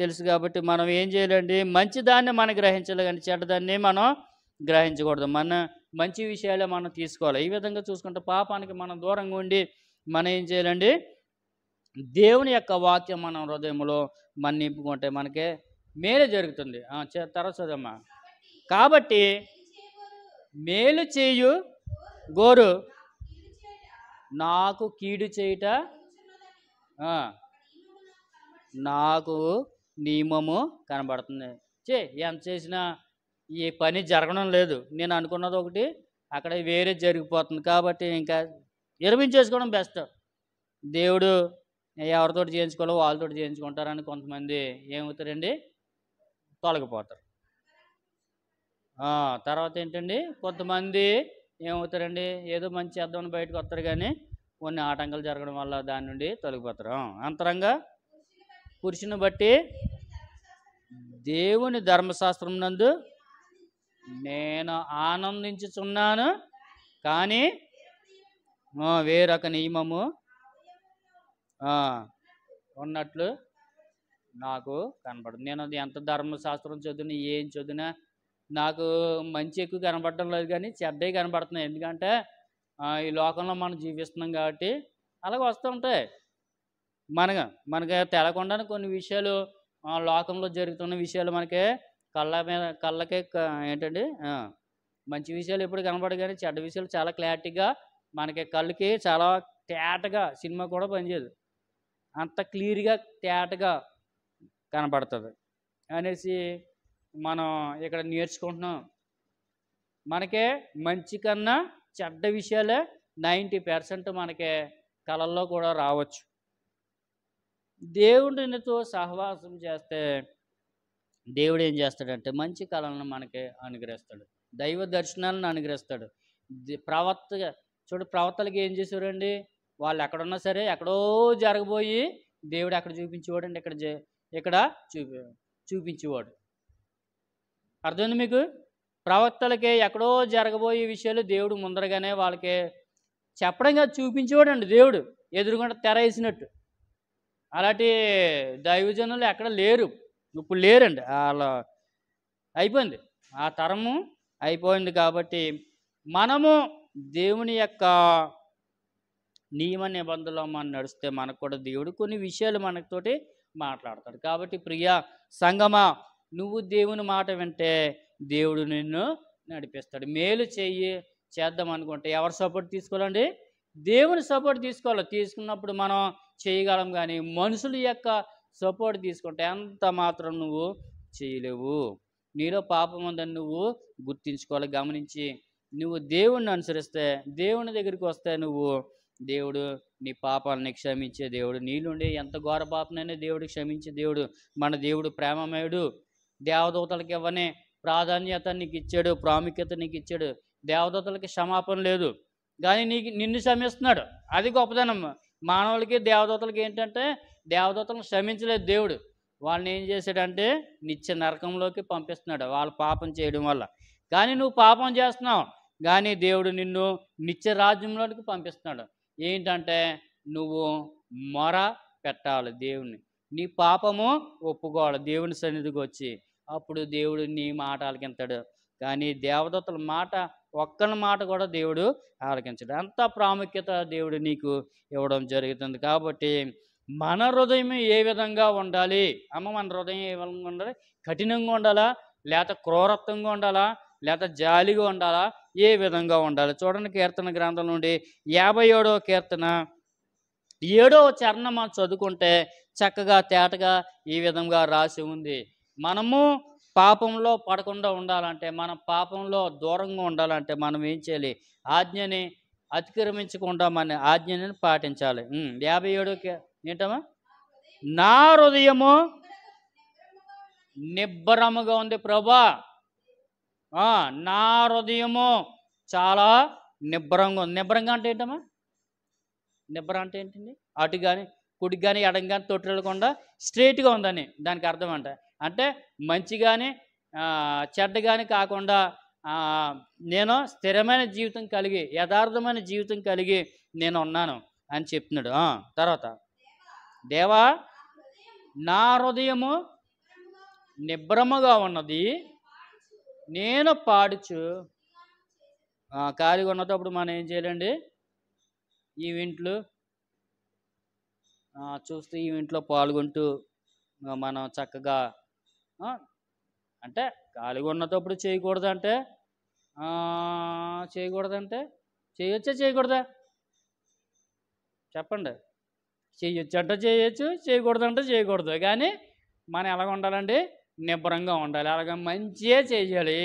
తెలుసు కాబట్టి మనం ఏం చేయాలండి మంచి దాన్ని మనం గ్రహించాలి కానీ చెడ్డదాన్ని మనం గ్రహించకూడదు మన మంచి విషయాలే మనం తీసుకోవాలి ఈ విధంగా చూసుకుంటే పాపానికి మనం దూరంగా ఉండి మనం ఏం చేయాలండి దేవుని యొక్క వాక్యం మనం హృదయంలో మన నింపుకుంటే మనకే మేలు జరుగుతుంది తరచుదమ్మా కాబట్టి మేలు చేయు గోరు నాకు కీడు చేయుట నాకు నియమము కనబడుతుంది చే ఎంత చేసినా ఈ పని జరగడం లేదు నేను అనుకున్నది ఒకటి అక్కడ వేరే జరిగిపోతుంది కాబట్టి ఇంకా విరమించేసుకోవడం బెస్ట్ దేవుడు ఎవరితో చేయించుకోవాలో వాళ్ళతో చేయించుకుంటారని కొంతమంది ఏమవుతారండి తొలగిపోతారు తర్వాత ఏంటండి కొంతమంది ఏమవుతారండి ఏదో మంచి చేద్దామని బయటకు వస్తారు కానీ కొన్ని ఆటంకాలు జరగడం వల్ల దాని నుండి తొలగిపోతారు అంతరంగా పురుషుని బట్టి దేవుని ధర్మశాస్త్రం నందు నేను ఆనందించుచున్నాను కానీ వేరొక నియమము ఉన్నట్లు నాకు కనబడుతుంది నేను ఎంత ధర్మశాస్త్రం చదివినా ఏం చదివినా నాకు మంచి ఎక్కువ కనబడటం లేదు కానీ చెడ్డ కనబడుతున్నాయి ఎందుకంటే ఈ లోకంలో మనం జీవిస్తున్నాం కాబట్టి అలాగే వస్తుంటాయి మనగా మనకి తెలకుండా కొన్ని విషయాలు లోకంలో జరుగుతున్న విషయాలు మనకి కళ్ళ మీద కళ్ళకే ఏంటండి మంచి విషయాలు ఎప్పుడు కనబడదు కానీ చెడ్డ విషయాలు చాలా క్లారిటీగా మనకి కళ్ళకి చాలా తేటగా సినిమా కూడా పనిచేయదు అంత క్లియర్గా తేటగా కనపడుతుంది అనేసి మనం ఇక్కడ నేర్చుకుంటున్నాం మనకే మంచి కన్నా చెడ్డ విషయాలే నైంటీ పర్సెంట్ మనకి కళల్లో కూడా రావచ్చు దేవుడినితో సహవాసం చేస్తే దేవుడు ఏం చేస్తాడంటే మంచి కాలంలో మనకి అనుగ్రహిస్తాడు దైవ దర్శనాలను అనుగ్రహిస్తాడు ప్రవర్త చూడు ప్రవర్తలకి ఏం చేసేవారండి వాళ్ళు ఎక్కడున్నా సరే ఎక్కడో జరగబోయి దేవుడు అక్కడ చూపించేవాడు అండి ఇక్కడ ఇక్కడ చూపి చూపించేవాడు అర్థమైంది మీకు ప్రవక్తలకి ఎక్కడో జరగబోయే విషయాలు దేవుడు ముందరగానే వాళ్ళకి చెప్పడం కాదు చూపించేవాడు అండి దేవుడు ఎదురుగుండా తెర వేసినట్టు అలాంటి దైవజనులు ఎక్కడ లేరు ఇప్పుడు లేరండి వాళ్ళ అయిపోయింది ఆ తరము అయిపోయింది కాబట్టి మనము దేవుని యొక్క నియమ నిబంధనలో మనం నడిస్తే మనకు కూడా దేవుడు కొన్ని విషయాలు మనతోటి మాట్లాడతాడు కాబట్టి ప్రియా సంగమా నువ్వు దేవుని మాట వింటే దేవుడు నిన్ను నడిపిస్తాడు మేలు చెయ్యి చేద్దాం అనుకుంటే ఎవరి సపోర్ట్ తీసుకోవాలండి దేవుని సపోర్ట్ తీసుకోవాలి తీసుకున్నప్పుడు మనం చేయగలం కానీ మనుషుల యొక్క సపోర్ట్ తీసుకుంటే ఎంత మాత్రం నువ్వు చేయలేవు నీలో పాపం ఉందని నువ్వు గుర్తించుకోవాలి గమనించి నువ్వు దేవుణ్ణి అనుసరిస్తే దేవుని దగ్గరికి వస్తే నువ్వు దేవుడు నీ పాపాలని క్షమించే దేవుడు నీళ్ళుండి ఎంత ఘోర పాపనైనా దేవుడు క్షమించే దేవుడు మన దేవుడు ప్రేమమయుడు దేవదూతలకు ఇవ్వనే ప్రాధాన్యత నీకు ఇచ్చాడు ప్రాముఖ్యత నీకు ఇచ్చాడు దేవదూతలకి క్షమాపణ లేదు కానీ నీకు నిన్ను క్షమిస్తున్నాడు అది గొప్పదనం మానవులకి దేవదూతలకి ఏంటంటే దేవదూతలను శ్రమించలేదు దేవుడు వాళ్ళని ఏం చేశాడంటే నిత్య నరకంలోకి పంపిస్తున్నాడు వాళ్ళు పాపం చేయడం వల్ల కానీ నువ్వు పాపం చేస్తున్నావు కానీ దేవుడు నిన్ను నిత్య రాజ్యంలోనికి పంపిస్తున్నాడు ఏంటంటే నువ్వు మొర పెట్టాలి దేవుని నీ పాపము ఒప్పుకోవాలి దేవుని సన్నిధికి వచ్చి అప్పుడు దేవుడు నీ మాట ఆలకింతాడు కానీ దేవదత్తల మాట ఒక్కని మాట కూడా దేవుడు ఆలకించడు అంత ప్రాముఖ్యత దేవుడు నీకు ఇవ్వడం జరుగుతుంది కాబట్టి మన హృదయం ఏ విధంగా ఉండాలి అమ్మ మన హృదయం ఏ విధంగా ఉండాలి కఠినంగా ఉండాలా లేత క్రూరత్వంగా ఉండాలా లేత జాలిగా ఉండాలా ఏ విధంగా ఉండాలి చూడండి కీర్తన గ్రంథం నుండి యాభై ఏడవ కీర్తన ఏడవ చరణం మనం చదువుకుంటే చక్కగా తేటగా ఈ విధంగా రాసి ఉంది మనము పాపంలో పడకుండా ఉండాలంటే మన పాపంలో దూరంగా ఉండాలంటే మనం ఏం చేయాలి ఆజ్ఞని అతిక్రమించకుండా మన ఆజ్ఞని పాటించాలి యాభై ఏడు ఏంటమ్మా నా హృదయము నిబ్బరముగా ఉంది ప్రభా నా హృదయము చాలా నిబ్బరంగా ఉంది నిబ్బరంగా అంటే ఏంటమ్మా నిబ్బరం అంటే ఏంటండి అటు కానీ కుడికి కానీ ఎడం కానీ తొట్టి వెళ్ళకుండా స్ట్రైట్గా ఉందని దానికి అర్థం అంట అంటే మంచి కానీ చెడ్డ కానీ కాకుండా నేను స్థిరమైన జీవితం కలిగి యథార్థమైన జీవితం కలిగి నేను ఉన్నాను అని చెప్తున్నాడు తర్వాత దేవా నా హృదయము నిభ్రమగా ఉన్నది నేను పాడుచు ఖాళీగా ఉన్నప్పుడు మనం ఏం చేయాలండి ఈవెంట్లు చూస్తూ ఈవెంట్లో పాల్గొంటూ మనం చక్కగా అంటే ఖాళీగా ఉన్నప్పుడు చేయకూడదంటే చేయకూడదంటే చేయొచ్చా చేయకూడదా చెప్పండి చేయొచ్చు చెడ్డ చేయొచ్చు చేయకూడదు అంటే చేయకూడదు కానీ మనం ఎలాగ ఉండాలండి నిబ్బరంగా ఉండాలి అలాగ మంచియే చేయాలి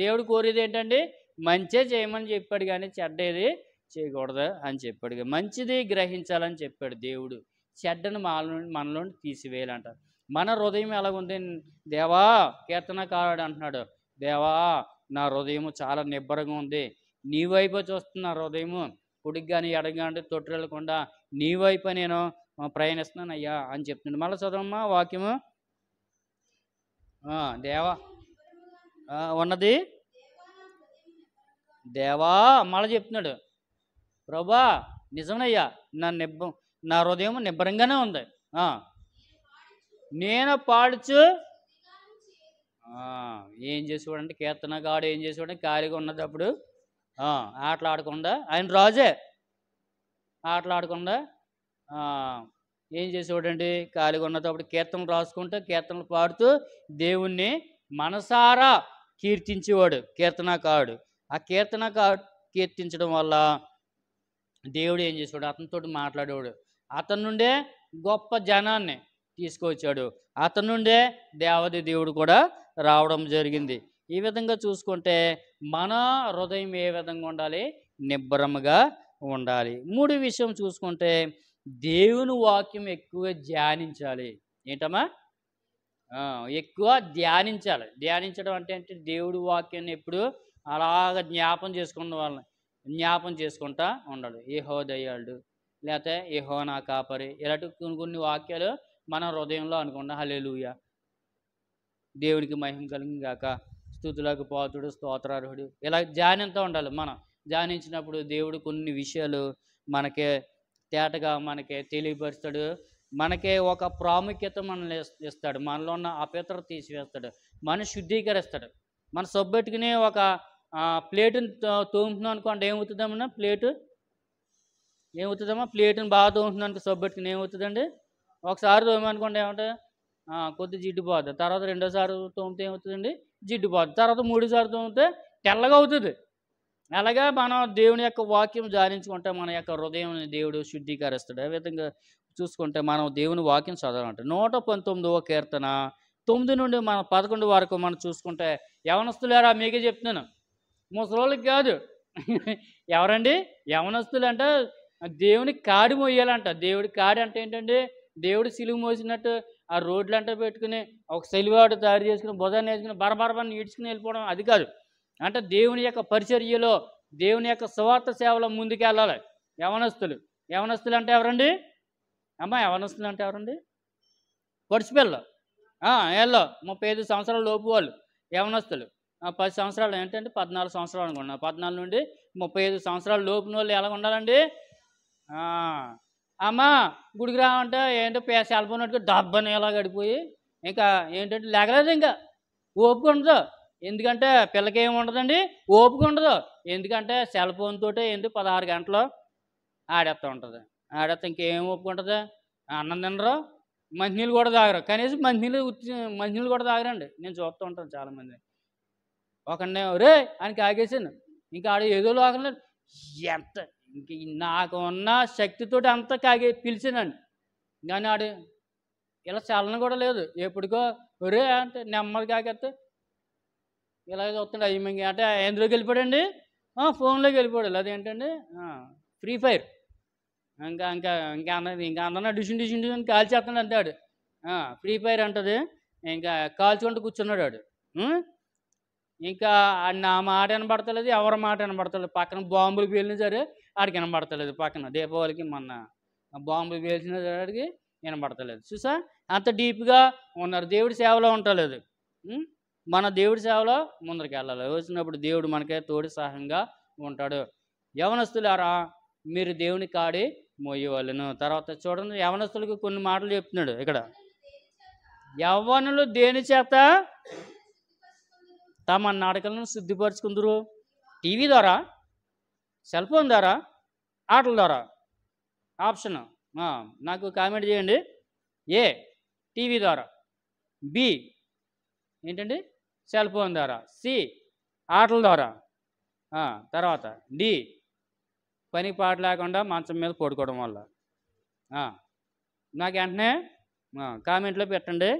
దేవుడు కోరేది ఏంటండి మంచే చేయమని చెప్పాడు కానీ చెడ్డేది చేయకూడదు అని చెప్పాడు మంచిది గ్రహించాలని చెప్పాడు దేవుడు చెడ్డను మనలో తీసివేయాలంట మన హృదయం ఎలాగుంది దేవా కీర్తనకారుడు అంటున్నాడు దేవా నా హృదయం చాలా నిబ్బరంగా ఉంది నీ వైపు చూస్తున్న హృదయము కుడికి కానీ ఎడకి తొట్టు నీ వైపు నేను ప్రయాణిస్తున్నాను అయ్యా అని చెప్తున్నాడు మళ్ళీ చదవమ్మా వాక్యము దేవా ఉన్నది దేవా మళ్ళీ చెప్తున్నాడు ప్రభా నిజమేయ్యా నా నిబ్బ నా హృదయం నిబ్బరంగానే ఉంది నేను పాడుచు ఏం కీర్తన గాడు ఏం చేసేవాడు ఖాళీగా అప్పుడు ఆటలు ఆడకుండా ఆయన రాజే ఆటలు ఆడకుండా ఏం చేసేవాడండి ఖాళీగా ఉన్నప్పుడు కీర్తనలు రాసుకుంటూ కీర్తనలు పాడుతూ దేవుణ్ణి మనసారా కీర్తించేవాడు కీర్తనకారుడు ఆ కీర్తనకారు కీర్తించడం వల్ల దేవుడు ఏం చేసేవాడు అతనితో మాట్లాడేవాడు అతని నుండే గొప్ప జనాన్ని తీసుకొచ్చాడు అతను నుండే దేవది దేవుడు కూడా రావడం జరిగింది ఈ విధంగా చూసుకుంటే మన హృదయం ఏ విధంగా ఉండాలి నిబ్బరముగా ఉండాలి మూడు విషయం చూసుకుంటే దేవుని వాక్యం ఎక్కువ ధ్యానించాలి ఏంటమ్మా ఎక్కువ ధ్యానించాలి ధ్యానించడం అంటే అంటే దేవుడి వాక్యాన్ని ఎప్పుడు అలాగ జ్ఞాపం చేసుకున్న వాళ్ళని జ్ఞాపం చేసుకుంటా ఉండాలి ఏహో దయ్యాడు లేకపోతే ఏహో నా కాపరి ఇలాంటి కొన్ని కొన్ని వాక్యాలు మన హృదయంలో అనుకుంటాం హలే దేవునికి మహిమ కాక స్థుతులకు పాతుడు స్తోత్రార్హుడు ఇలా ధ్యానంతో ఉండాలి మనం ధ్యానించినప్పుడు దేవుడు కొన్ని విషయాలు మనకే తేటగా మనకే తెలియపరుస్తాడు మనకే ఒక ప్రాముఖ్యత మనల్ని ఇస్తాడు మనలో ఉన్న అపేత్ర తీసివేస్తాడు మన శుద్ధీకరిస్తాడు మన సొబ్బెట్టుకుని ఒక ప్లేటుని తోముతున్నాం అనుకోండి ఏమవుతుందమ్మా ప్లేటు ఏమవుతుందమ్మా ప్లేటుని బాగా తోముతున్నాం అనుకో సబ్బెట్టుకుని ఏమవుతుందండి ఒకసారి తోమనుకోండి ఏమంటే కొద్ది జిడ్డు పోతుంది తర్వాత రెండోసారి తోమితే ఏమవుతుందండి జిడ్డు పోతుంది తర్వాత మూడు సార్లు తోమితే తెల్లగా అవుతుంది అలాగా మనం దేవుని యొక్క వాక్యం జారించుకుంటే మన యొక్క హృదయం దేవుడు శుద్ధీకరిస్తాడు విధంగా చూసుకుంటే మనం దేవుని వాక్యం చదవాలంటే నూట పంతొమ్మిదవ కీర్తన తొమ్మిది నుండి మన పదకొండు వరకు మనం చూసుకుంటే యవనస్తులేరా మీకే చెప్తున్నాను ముసలోళ్ళకి కాదు ఎవరండి యవనస్తులు అంటే దేవుని కాడి మోయాలంట దేవుడి కాడి అంటే ఏంటండి దేవుడు సిలువు మోసినట్టు ఆ రోడ్లు అంటే పెట్టుకుని ఒక సెలివాడు తయారు చేసుకుని బుధాన్ని వేసుకుని బరబరబని ఈడ్చుకుని వెళ్ళిపోవడం అది కాదు అంటే దేవుని యొక్క పరిచర్యలో దేవుని యొక్క స్వార్థ సేవలో ముందుకు వెళ్ళాలి యవనస్తులు యవనస్తులు అంటే ఎవరండి అమ్మ యవనస్తులు అంటే ఎవరండి పడిచిపిల్ల ఏళ్ళో ముప్పై ఐదు సంవత్సరాలు లోపు వాళ్ళు యవనస్తులు పది సంవత్సరాలు ఏంటంటే పద్నాలుగు సంవత్సరాలు అనుకున్నాను పద్నాలుగు నుండి ముప్పై ఐదు సంవత్సరాలు లోపు వాళ్ళు ఎలా ఉండాలండి అమ్మ గుడికి రావంటే ఏంటో పే సెల్ ఫోన్ పెట్టుకుని డబ్బని ఇలా గడిపోయి ఇంకా ఏంటంటే లేకలేదు ఇంకా ఓపిక ఉండదు ఎందుకంటే పిల్లకి ఏమి ఉండదండి ఓపిక ఉండదు ఎందుకంటే సెల్ ఫోన్ తోటే పదహారు గంటలు ఆడేస్తూ ఉంటుంది ఆడేస్తే ఇంకేం ఓపిక ఉంటుంది అన్నం తినరు మంచినీళ్ళు కూడా తాగరు కనీసం మంచినీళ్ళు మంచినీళ్ళు కూడా తాగరండి నేను చూస్తూ ఉంటాను చాలామంది ఒకనే రే ఆయనకి ఆగేసాను ఇంకా ఆడ ఏదో లోకంలో ఎంత ఇంక నాకు ఉన్న శక్తితోటి అంతా కాగి పిలిచినండి కానీ ఆడు ఇలా చలనం కూడా లేదు ఎప్పుడుకో ఒరే అంటే నెమ్మది కాకపోతే ఇలా చూస్తాడు అయ్యి అంటే ఎందులోకి వెళ్ళిపోడండి ఫోన్లోకి వెళ్ళిపోవాలి అదేంటండి ఫ్రీ ఫైర్ ఇంకా ఇంకా ఇంకా అన్న ఇంకా అన్న డిషన్ డిషన్ డిషన్ కాల్ చేస్తాడు అంటాడు ఫ్రీ ఫైర్ అంటది ఇంకా కాల్చుకుంటూ కూర్చున్నాడు ఆడు ఇంకా నా మాట వినబడతలేదు ఎవరి మాట వినబడతలేదు పక్కన బాంబులు పేలిన సరే ఆడికి వినబడతలేదు పక్కన దీపావళికి మొన్న బాంబు వేసిన ఆడికి వినబడతలేదు చూసా అంత డీప్గా ఉన్నారు దేవుడి సేవలో ఉంటలేదు మన దేవుడి సేవలో ముందరికి వెళ్ళాలి వచ్చినప్పుడు దేవుడు మనకే తోడి సహాయంగా ఉంటాడు యవనస్తులారా మీరు దేవుని కాడి మోయేవాళ్ళను తర్వాత చూడండి యవనస్తులకు కొన్ని మాటలు చెప్తున్నాడు ఇక్కడ యవ్వనులు దేని చేత తమ నాటకాలను శుద్ధిపరచుకుందరు టీవీ ద్వారా సెల్ ఫోన్ ద్వారా ఆటల ద్వారా ఆప్షన్ నాకు కామెంట్ చేయండి ఏ టీవీ ద్వారా బి ఏంటండి సెల్ ఫోన్ ద్వారా సి ఆటల ద్వారా తర్వాత డి పని పాట లేకుండా మంచం మీద పడుకోవడం వల్ల నాకు వెంటనే కామెంట్లో పెట్టండి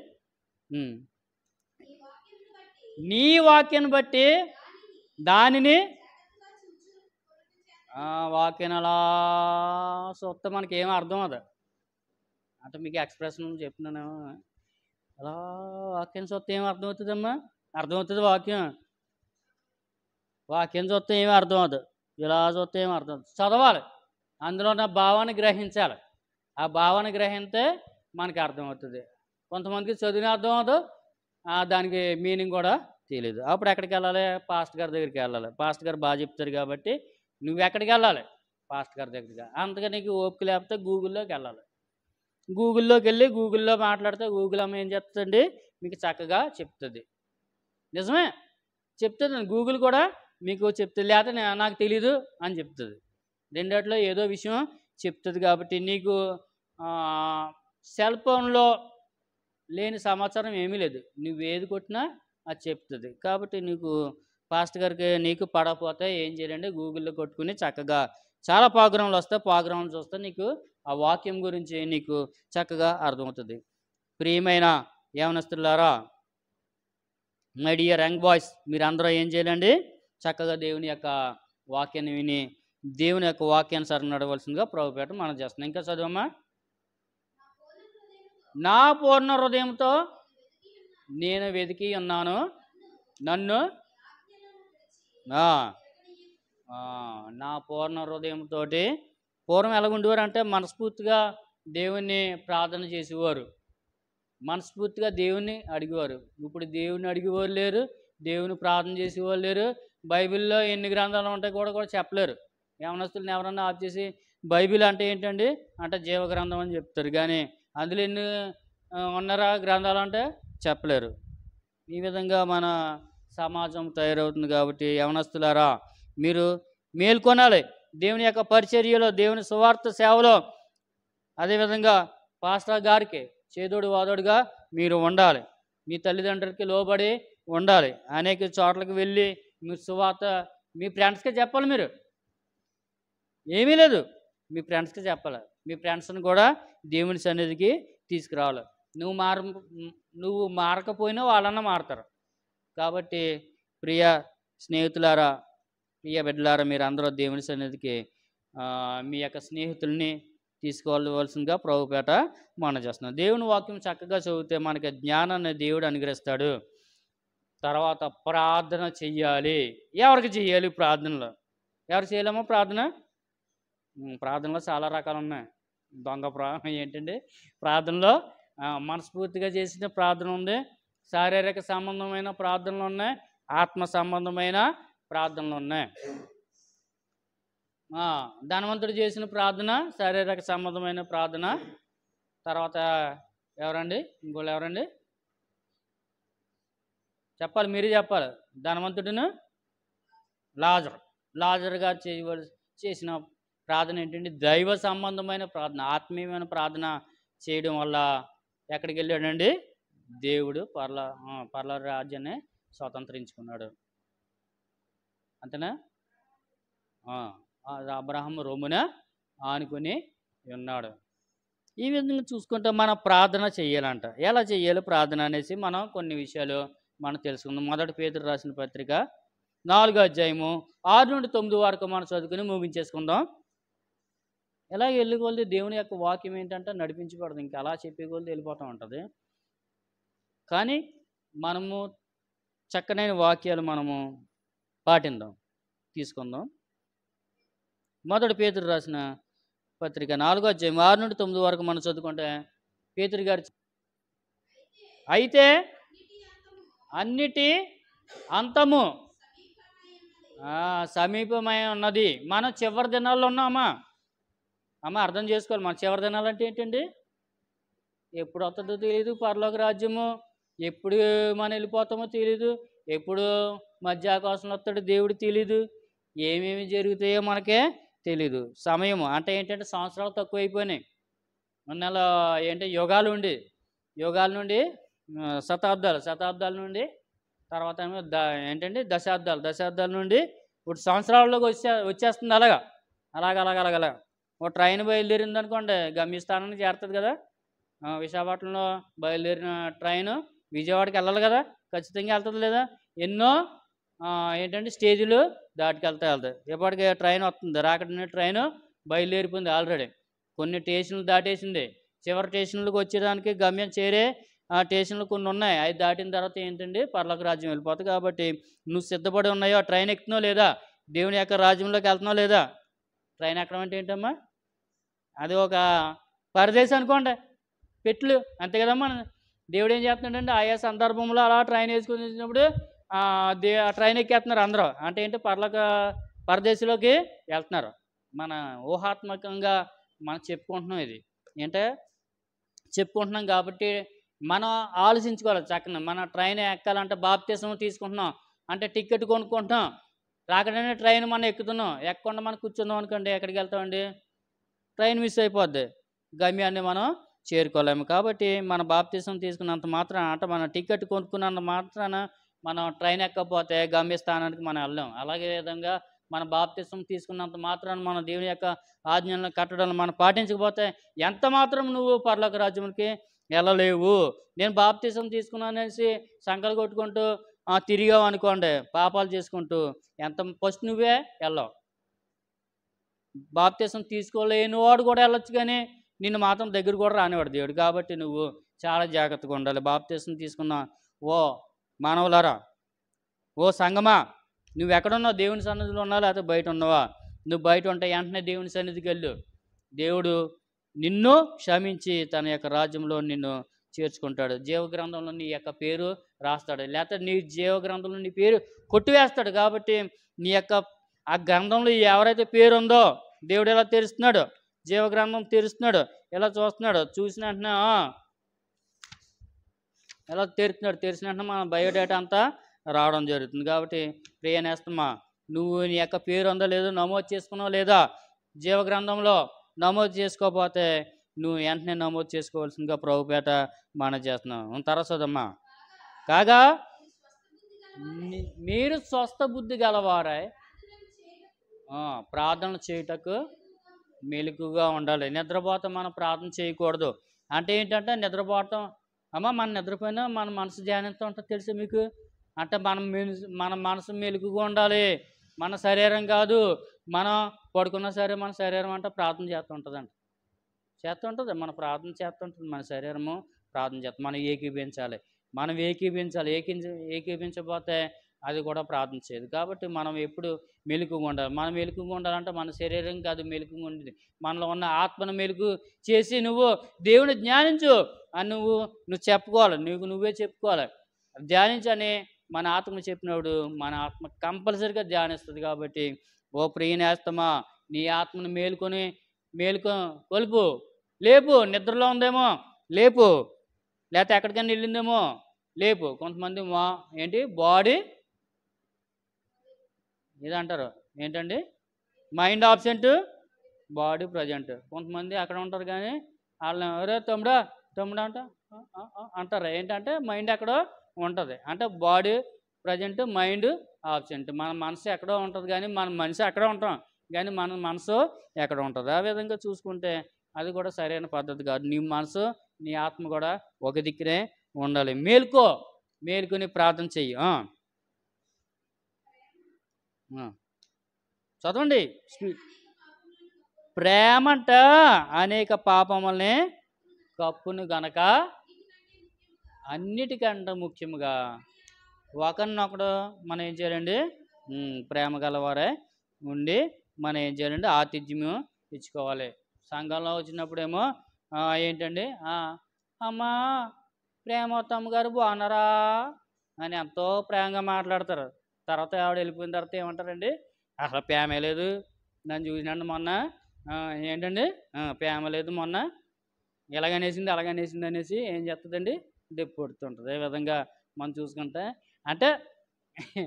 నీ వాక్యను బట్టి దానిని వాక్యం అలా చూస్తే మనకి ఏం అర్థం అది అంటే మీకు ఎక్స్ప్రెషన్ చెప్తున్నాను అలా వాక్యం చూస్తే ఏం అర్థం అవుతుందమ్మా అర్థం అవుతుంది వాక్యం వాక్యం చూస్తే ఏమి అర్థం అవుతుంది ఇలా చూస్తే ఏమి అర్థం అవుతుంది చదవాలి అందులో ఉన్న భావాన్ని గ్రహించాలి ఆ భావాన్ని గ్రహిస్తే మనకి అర్థమవుతుంది కొంతమందికి చదివిన అర్థం అవదు దానికి మీనింగ్ కూడా తెలియదు అప్పుడు ఎక్కడికి వెళ్ళాలి పాస్ట్ గారి దగ్గరికి వెళ్ళాలి పాస్ట్ గారు బాగా చెప్తారు కాబట్టి నువ్వు ఎక్కడికి వెళ్ళాలి పాస్ట్ గారి దగ్గరికి అంతగా నీకు ఓపిక లేకపోతే గూగుల్లోకి వెళ్ళాలి గూగుల్లోకి వెళ్ళి గూగుల్లో మాట్లాడితే గూగుల్ అమ్మ ఏం చెప్తుంది మీకు చక్కగా చెప్తుంది నిజమే చెప్తుంది గూగుల్ కూడా మీకు చెప్తుంది లేకపోతే నాకు తెలీదు అని చెప్తుంది రెండేట్లో ఏదో విషయం చెప్తుంది కాబట్టి నీకు సెల్ ఫోన్లో లేని సమాచారం ఏమీ లేదు నువ్వు ఏది కొట్టినా అది చెప్తుంది కాబట్టి నీకు పాస్ట్ గారికి నీకు పడకపోతే ఏం చేయాలంటే గూగుల్లో కొట్టుకుని చక్కగా చాలా ప్రోగ్రాంలు వస్తాయి ప్రోగ్రామ్స్ చూస్తే నీకు ఆ వాక్యం గురించి నీకు చక్కగా అర్థమవుతుంది ప్రియమైన ఏమనస్తున్నారా మై డియర్ యంగ్ బాయ్స్ మీరందరూ ఏం చేయాలండి చక్కగా దేవుని యొక్క వాక్యాన్ని విని దేవుని యొక్క వాక్యానుసారం నడవలసిందిగా ప్రభుపేట మనం చేస్తున్నాం ఇంకా చదువమ్మా నా పూర్ణ హృదయంతో నేను వెతికి ఉన్నాను నన్ను నా పూర్ణ హృదయంతో పూర్వం ఎలాగుండేవారు అంటే మనస్ఫూర్తిగా దేవుణ్ణి ప్రార్థన చేసేవారు మనస్ఫూర్తిగా దేవుణ్ణి అడిగేవారు ఇప్పుడు దేవుని అడిగేవారు లేరు దేవుని ప్రార్థన చేసేవారు లేరు బైబిల్లో ఎన్ని గ్రంథాలు ఉంటాయి కూడా కూడా చెప్పలేరు యవనస్తులను ఎవరన్నా ఆఫ్ చేసి బైబిల్ అంటే ఏంటండి అంటే జీవ గ్రంథం అని చెప్తారు కానీ అందులో ఎన్ని ఉన్నారా గ్రంథాలు అంటే చెప్పలేరు ఈ విధంగా మన సమాజం తయారవుతుంది కాబట్టి యవనస్తులారా మీరు మేల్కొనాలి దేవుని యొక్క పరిచర్యలో దేవుని సువార్త సేవలో అదేవిధంగా పాస్టర్ గారికి చేదోడు వాదోడుగా మీరు ఉండాలి మీ తల్లిదండ్రులకి లోబడి ఉండాలి అనేక చోట్లకి వెళ్ళి మీ సువార్త మీ ఫ్రెండ్స్కి చెప్పాలి మీరు ఏమీ లేదు మీ ఫ్రెండ్స్కి చెప్పాలి మీ ఫ్రెండ్స్ని కూడా దేవుని సన్నిధికి తీసుకురావాలి నువ్వు మార నువ్వు మారకపోయినా వాళ్ళన్నా మారుతారు కాబట్టి ప్రియ స్నేహితులారా ప్రియ బిడ్డలారా మీరు అందరూ దేవుని సన్నిధికి మీ యొక్క స్నేహితుల్ని తీసుకోవాల్సిందిగా ప్రభుపేట మన చేస్తున్నాం దేవుని వాక్యం చక్కగా చదివితే మనకి జ్ఞానాన్ని దేవుడు అనుగ్రహిస్తాడు తర్వాత ప్రార్థన చెయ్యాలి ఎవరికి చేయాలి ప్రార్థనలు ఎవరు చేయలేమో ప్రార్థన ప్రార్థనలో చాలా రకాలు ఉన్నాయి దొంగ ప్రా ఏంటండి ప్రార్థనలో మనస్ఫూర్తిగా చేసిన ప్రార్థన ఉంది శారీరక సంబంధమైన ప్రార్థనలు ఉన్నాయి ఆత్మ సంబంధమైన ప్రార్థనలు ఉన్నాయి ధనవంతుడు చేసిన ప్రార్థన శారీరక సంబంధమైన ప్రార్థన తర్వాత ఎవరండి ఇంకోళ్ళు ఎవరండి చెప్పాలి మీరే చెప్పాలి ధనవంతుడిని లాజర్ లాజర్ గారు చేయవలసి చేసిన ప్రార్థన ఏంటండి దైవ సంబంధమైన ప్రార్థన ఆత్మీయమైన ప్రార్థన చేయడం వల్ల ఎక్కడికి వెళ్ళాడండి దేవుడు పర్ల పర్ల రాజ్యాన్ని స్వతంత్రించుకున్నాడు అంతేనా అబ్రహం రొమ్మున ఆనుకొని ఉన్నాడు ఈ విధంగా చూసుకుంటే మనం ప్రార్థన చేయాలంట ఎలా చేయాలి ప్రార్థన అనేసి మనం కొన్ని విషయాలు మనం తెలుసుకుందాం మొదటి పేదలు రాసిన పత్రిక నాలుగో అధ్యాయము ఆరు నుండి తొమ్మిది వరకు మనం చదువుకుని ముగించేసుకుందాం ఎలా వెళ్ళికొలది దేవుని యొక్క వాక్యం ఏంటంటే నడిపించబడదు ఇంకా అలా కొలది వెళ్ళిపోతూ ఉంటుంది కానీ మనము చక్కనైన వాక్యాలు మనము పాటిందాం తీసుకుందాం మొదటి పేతురు రాసిన పత్రిక నాలుగో అధ్యాయం ఆరు నుండి తొమ్మిది వరకు మనం చదువుకుంటే పేతురు గారు అయితే అన్నిటి అంతము సమీపమై ఉన్నది మనం చివరి దినాల్లో ఉన్నామా అమ్మ అర్థం చేసుకోవాలి మన చివరి దినాలంటే ఏంటండి ఎప్పుడు వస్తుందో తెలియదు పర్లోక రాజ్యము ఎప్పుడు మనం వెళ్ళిపోతామో తెలీదు ఎప్పుడు మధ్య ఆకాశంలో వస్తాడో దేవుడు తెలీదు ఏమేమి జరుగుతాయో మనకే తెలీదు సమయం అంటే ఏంటంటే సంవత్సరాలు తక్కువైపోయినాయి నెల ఏంటి యుగాలు ఉండి యుగాల నుండి శతాబ్దాలు శతాబ్దాల నుండి తర్వాత ఏంటంటే దశాబ్దాలు దశాబ్దాల నుండి ఇప్పుడు సంవత్సరాల్లోకి వచ్చే వచ్చేస్తుంది అలాగా అలాగ అలాగ అలాగ అలాగ ఓ ట్రైన్ బయలుదేరింది అనుకోండి గమ్యస్థానానికి చేరుతుంది కదా విశాఖపట్నంలో బయలుదేరిన ట్రైను విజయవాడకి వెళ్ళాలి కదా ఖచ్చితంగా వెళ్తుంది లేదా ఎన్నో ఏంటంటే స్టేజీలు దాటికి వెళ్తా వెళ్తాయి రేపటికి ట్రైన్ వస్తుంది రాకడనే ట్రైన్ బయలుదేరిపోయింది ఆల్రెడీ కొన్ని స్టేషన్లు దాటేసింది చివరి స్టేషన్లకు వచ్చేదానికి గమ్యం చేరే ఆ స్టేషన్లు కొన్ని ఉన్నాయి అవి దాటిన తర్వాత ఏంటండి పర్లక రాజ్యం వెళ్ళిపోతుంది కాబట్టి నువ్వు సిద్ధపడి ఉన్నాయో ట్రైన్ ఎక్కుతున్నావు లేదా దేవుని యొక్క రాజ్యంలోకి వెళ్తున్నావు లేదా ట్రైన్ ఎక్కడం అంటే ఏంటమ్మా అది ఒక పరదేశం అనుకోండి పెట్లు అంతే కదమ్మా దేవుడు ఏం అంటే ఆయా సందర్భంలో అలా ట్రైన్ వేసుకుని వచ్చినప్పుడు దే ట్రైన్ ఎక్కేస్తున్నారు అందరూ అంటే ఏంటి పర్లక పరదేశంలోకి వెళ్తున్నారు మన ఊహాత్మకంగా మనం చెప్పుకుంటున్నాం ఇది ఏంటంటే చెప్పుకుంటున్నాం కాబట్టి మనం ఆలోచించుకోవాలి చక్కన మన ట్రైన్ ఎక్కాలంటే బాప్తీసం తీసుకుంటున్నాం అంటే టికెట్ కొనుక్కుంటున్నాం రాకడనే ట్రైన్ మనం ఎక్కుతున్నాం ఎక్కకుండా మనం కూర్చున్నాం అనుకోండి ఎక్కడికి వెళ్తామండి ట్రైన్ మిస్ అయిపోద్ది గమ్యాన్ని మనం చేరుకోలేము కాబట్టి మన బాప్తీసం తీసుకున్నంత మాత్రం అంటే మన టికెట్ కొనుక్కున్నంత మాత్రాన మనం ట్రైన్ ఎక్కకపోతే గమ్యస్థానానికి మనం వెళ్ళాం అలాగే విధంగా మన బాప్తిజం తీసుకున్నంత మాత్రాన మన దేవుని యొక్క ఆజ్ఞలను కట్టడాలను మనం పాటించకపోతే ఎంత మాత్రం నువ్వు పర్లోక రాజ్యములకి వెళ్ళలేవు నేను బాప్తిజం తీసుకున్నాను అనేసి సంకలు కొట్టుకుంటూ తిరిగావు అనుకోండి పాపాలు చేసుకుంటూ ఎంత ఫస్ట్ నువ్వే వెళ్ళావు బాప్తిజం తీసుకోలేని వాడు కూడా వెళ్ళొచ్చు కానీ నిన్ను మాత్రం దగ్గర కూడా రానివాడు దేవుడు కాబట్టి నువ్వు చాలా జాగ్రత్తగా ఉండాలి బాప్తీసం తీసుకున్న ఓ మానవులారా ఓ సంగమా నువ్వు ఎక్కడున్నావు దేవుని సన్నిధిలో ఉన్నావు లేకపోతే బయట ఉన్నావా నువ్వు బయట ఉంటే వెంటనే దేవుని సన్నిధికి వెళ్ళు దేవుడు నిన్ను క్షమించి తన యొక్క రాజ్యంలో నిన్ను చేర్చుకుంటాడు జీవగ్రంథంలో నీ యొక్క పేరు రాస్తాడు లేకపోతే నీ జీవగ్రంథంలో నీ పేరు కొట్టివేస్తాడు కాబట్టి నీ యొక్క ఆ గ్రంథంలో ఎవరైతే పేరు ఉందో దేవుడు ఎలా తెలుస్తున్నాడు జీవగ్రంథం తెరుస్తున్నాడు ఇలా చూస్తున్నాడు చూసిన వెంటనే ఇలా తెరుతున్నాడు తెరిచిన వెంటనే మన బయోడేటా అంతా రావడం జరుగుతుంది కాబట్టి ప్రియనేస్తమా నువ్వు నీ యొక్క పేరు ఉందో లేదో నమోదు చేసుకున్నావు లేదా జీవగ్రంథంలో నమోదు చేసుకోకపోతే నువ్వు వెంటనే నమోదు చేసుకోవాల్సిందిగా ప్రభుపేట మన చేస్తున్నావు తరసదమ్మా కాగా మీరు స్వస్థ బుద్ధి గలవారై ప్రార్థన చేయుటకు మెలుకుగా ఉండాలి నిద్రపోత మనం ప్రార్థన చేయకూడదు అంటే ఏంటంటే నిద్రపోవటం అమ్మ మనం నిద్రపోయినా మన మనసు ధ్యానంతో ఉంటుంది తెలుసు మీకు అంటే మనం మన మనసు మెలుకుగా ఉండాలి మన శరీరం కాదు మనం పడుకున్నా సరే మన శరీరం అంటే ప్రార్థన చేస్తుంటుందంట చేస్తుంటుంది మన ప్రార్థన చేస్తుంటుంది మన శరీరము ప్రార్థన చేస్తుంది మనం ఏకీపించాలి మనం ఏకీపించాలి ఏకీ ఏకీపించకపోతే అది కూడా ప్రార్థించేది కాబట్టి మనం ఎప్పుడు మెలుకుగా ఉండాలి మనం మెలుకుగా ఉండాలంటే మన శరీరం కాదు మెలుకుగా ఉండేది మనలో ఉన్న ఆత్మను మెలుగు చేసి నువ్వు దేవుని ధ్యానించు అని నువ్వు నువ్వు చెప్పుకోవాలి నువ్వు నువ్వే చెప్పుకోవాలి ధ్యానించని మన ఆత్మను చెప్పినప్పుడు మన ఆత్మ కంపల్సరిగా ధ్యానిస్తుంది కాబట్టి ఓ ప్రియనేస్తమా నీ ఆత్మను మేలుకొని మేలుకో కొలుపు లేపు నిద్రలో ఉందేమో లేపు లేకపోతే ఎక్కడికైనా వెళ్ళిందేమో లేపు కొంతమంది మా ఏంటి బాడీ ఇది అంటారు ఏంటండి మైండ్ ఆబ్సెంట్ బాడీ ప్రజెంట్ కొంతమంది అక్కడ ఉంటారు కానీ వాళ్ళని ఎవరే తమ్ముడా తమ్ముడా అంట అంటారు ఏంటంటే మైండ్ ఎక్కడో ఉంటుంది అంటే బాడీ ప్రజెంట్ మైండ్ ఆబ్సెంట్ మన మనసు ఎక్కడో ఉంటుంది కానీ మన మనిషి ఎక్కడ ఉంటాం కానీ మన మనసు ఎక్కడ ఉంటుంది ఆ విధంగా చూసుకుంటే అది కూడా సరైన పద్ధతి కాదు నీ మనసు నీ ఆత్మ కూడా ఒక దిక్కునే ఉండాలి మేల్కో మేల్కొని ప్రార్థన చెయ్యి చదవండి ప్రేమంట అనేక పాపములనే కప్పును గనక అన్నిటికంట ముఖ్యముగా ఒకరినొకడు మనం ఏం చేయాలండి ప్రేమ గలవారే ఉండి మనం ఏం చేయాలండి ఆతిథ్యం ఇచ్చుకోవాలి సంఘంలో వచ్చినప్పుడేమో ఏంటండి అమ్మా ప్రేమోత్తమ్మ గారు బాగున్నారా అని ఎంతో ప్రేమగా మాట్లాడతారు తర్వాత ఆవిడ వెళ్ళిపోయిన తర్వాత ఏమంటారండి అసలు ప్రేమ లేదు నన్ను చూసినండి మొన్న ఏంటండి ప్రేమ లేదు మొన్న ఇలాగనేసింది అలాగనేసింది అనేసి ఏం చేస్తుందండి డెప్పు దెప్పుడుతుంటుంది ఈ విధంగా మనం చూసుకుంటే అంటే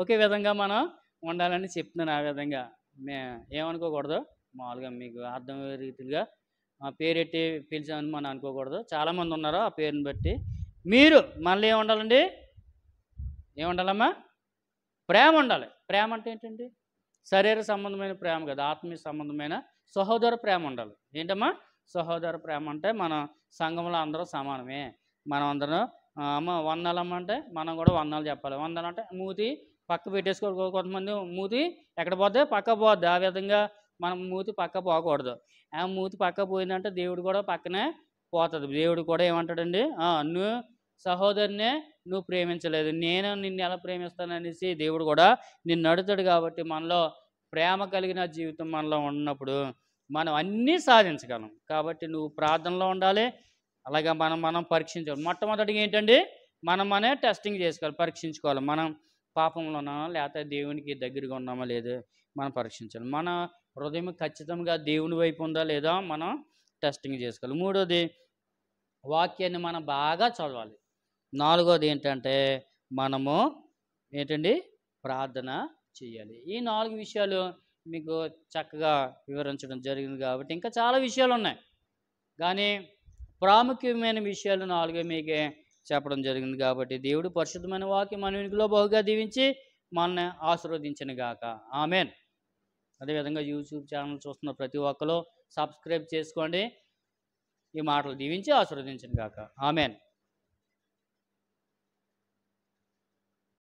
ఒకే విధంగా మనం ఉండాలని చెప్తున్నాను ఆ విధంగా మే ఏమనుకోకూడదు మామూలుగా మీకు అర్థం రీతిగా పేరెట్టి పిలిచామని మనం అనుకోకూడదు చాలామంది ఉన్నారు ఆ పేరుని బట్టి మీరు మళ్ళీ ఏముండాలండి ఏముండాలమ్మా ప్రేమ ఉండాలి ప్రేమ అంటే ఏంటండి శరీర సంబంధమైన ప్రేమ కదా ఆత్మీయ సంబంధమైన సహోదర ప్రేమ ఉండాలి ఏంటమ్మా సహోదర ప్రేమ అంటే మన సంఘంలో అందరూ సమానమే మనం అందరం అమ్మ వందలమ్మ అంటే మనం కూడా వందలు చెప్పాలి వందలు అంటే మూతి పక్క పెట్టేసుకో కొంతమంది మూతి ఎక్కడ పోతే పక్క పోద్ది ఆ విధంగా మనం మూతి పక్క పోకూడదు ఆ మూతి పక్క పోయిందంటే దేవుడు కూడా పక్కనే పోతుంది దేవుడు కూడా ఏమంటాడండి నువ్వు సహోదరునే నువ్వు ప్రేమించలేదు నేను నిన్ను ఎలా ప్రేమిస్తాననేసి దేవుడు కూడా నిన్ను నడుతాడు కాబట్టి మనలో ప్రేమ కలిగిన జీవితం మనలో ఉన్నప్పుడు మనం అన్నీ సాధించగలం కాబట్టి నువ్వు ప్రార్థనలో ఉండాలి అలాగే మనం మనం పరీక్షించాలి మొట్టమొదటిగా ఏంటండి మనం మనే టెస్టింగ్ చేసుకోవాలి పరీక్షించుకోవాలి మనం పాపంలో ఉన్నామా లేకపోతే దేవునికి దగ్గరగా ఉన్నామా లేదు మనం పరీక్షించాలి మన హృదయం ఖచ్చితంగా దేవుని వైపు ఉందా లేదా మనం టెస్టింగ్ చేసుకోవాలి మూడోది వాక్యాన్ని మనం బాగా చదవాలి నాలుగోది ఏంటంటే మనము ఏంటండి ప్రార్థన చేయాలి ఈ నాలుగు విషయాలు మీకు చక్కగా వివరించడం జరిగింది కాబట్టి ఇంకా చాలా విషయాలు ఉన్నాయి కానీ ప్రాముఖ్యమైన విషయాలు నాలుగే మీకే చెప్పడం జరిగింది కాబట్టి దేవుడు పరిశుద్ధమైన వాక్యం మన ఇంటిలో బహుగా దీవించి మనల్ని ఆశీర్వదించిన గాక ఆమెన్ అదేవిధంగా యూట్యూబ్ ఛానల్ చూస్తున్న ప్రతి ఒక్కరు సబ్స్క్రైబ్ చేసుకోండి ఈ మాటలు దీవించి ఆశీర్వదించిన గాక ఆమెన్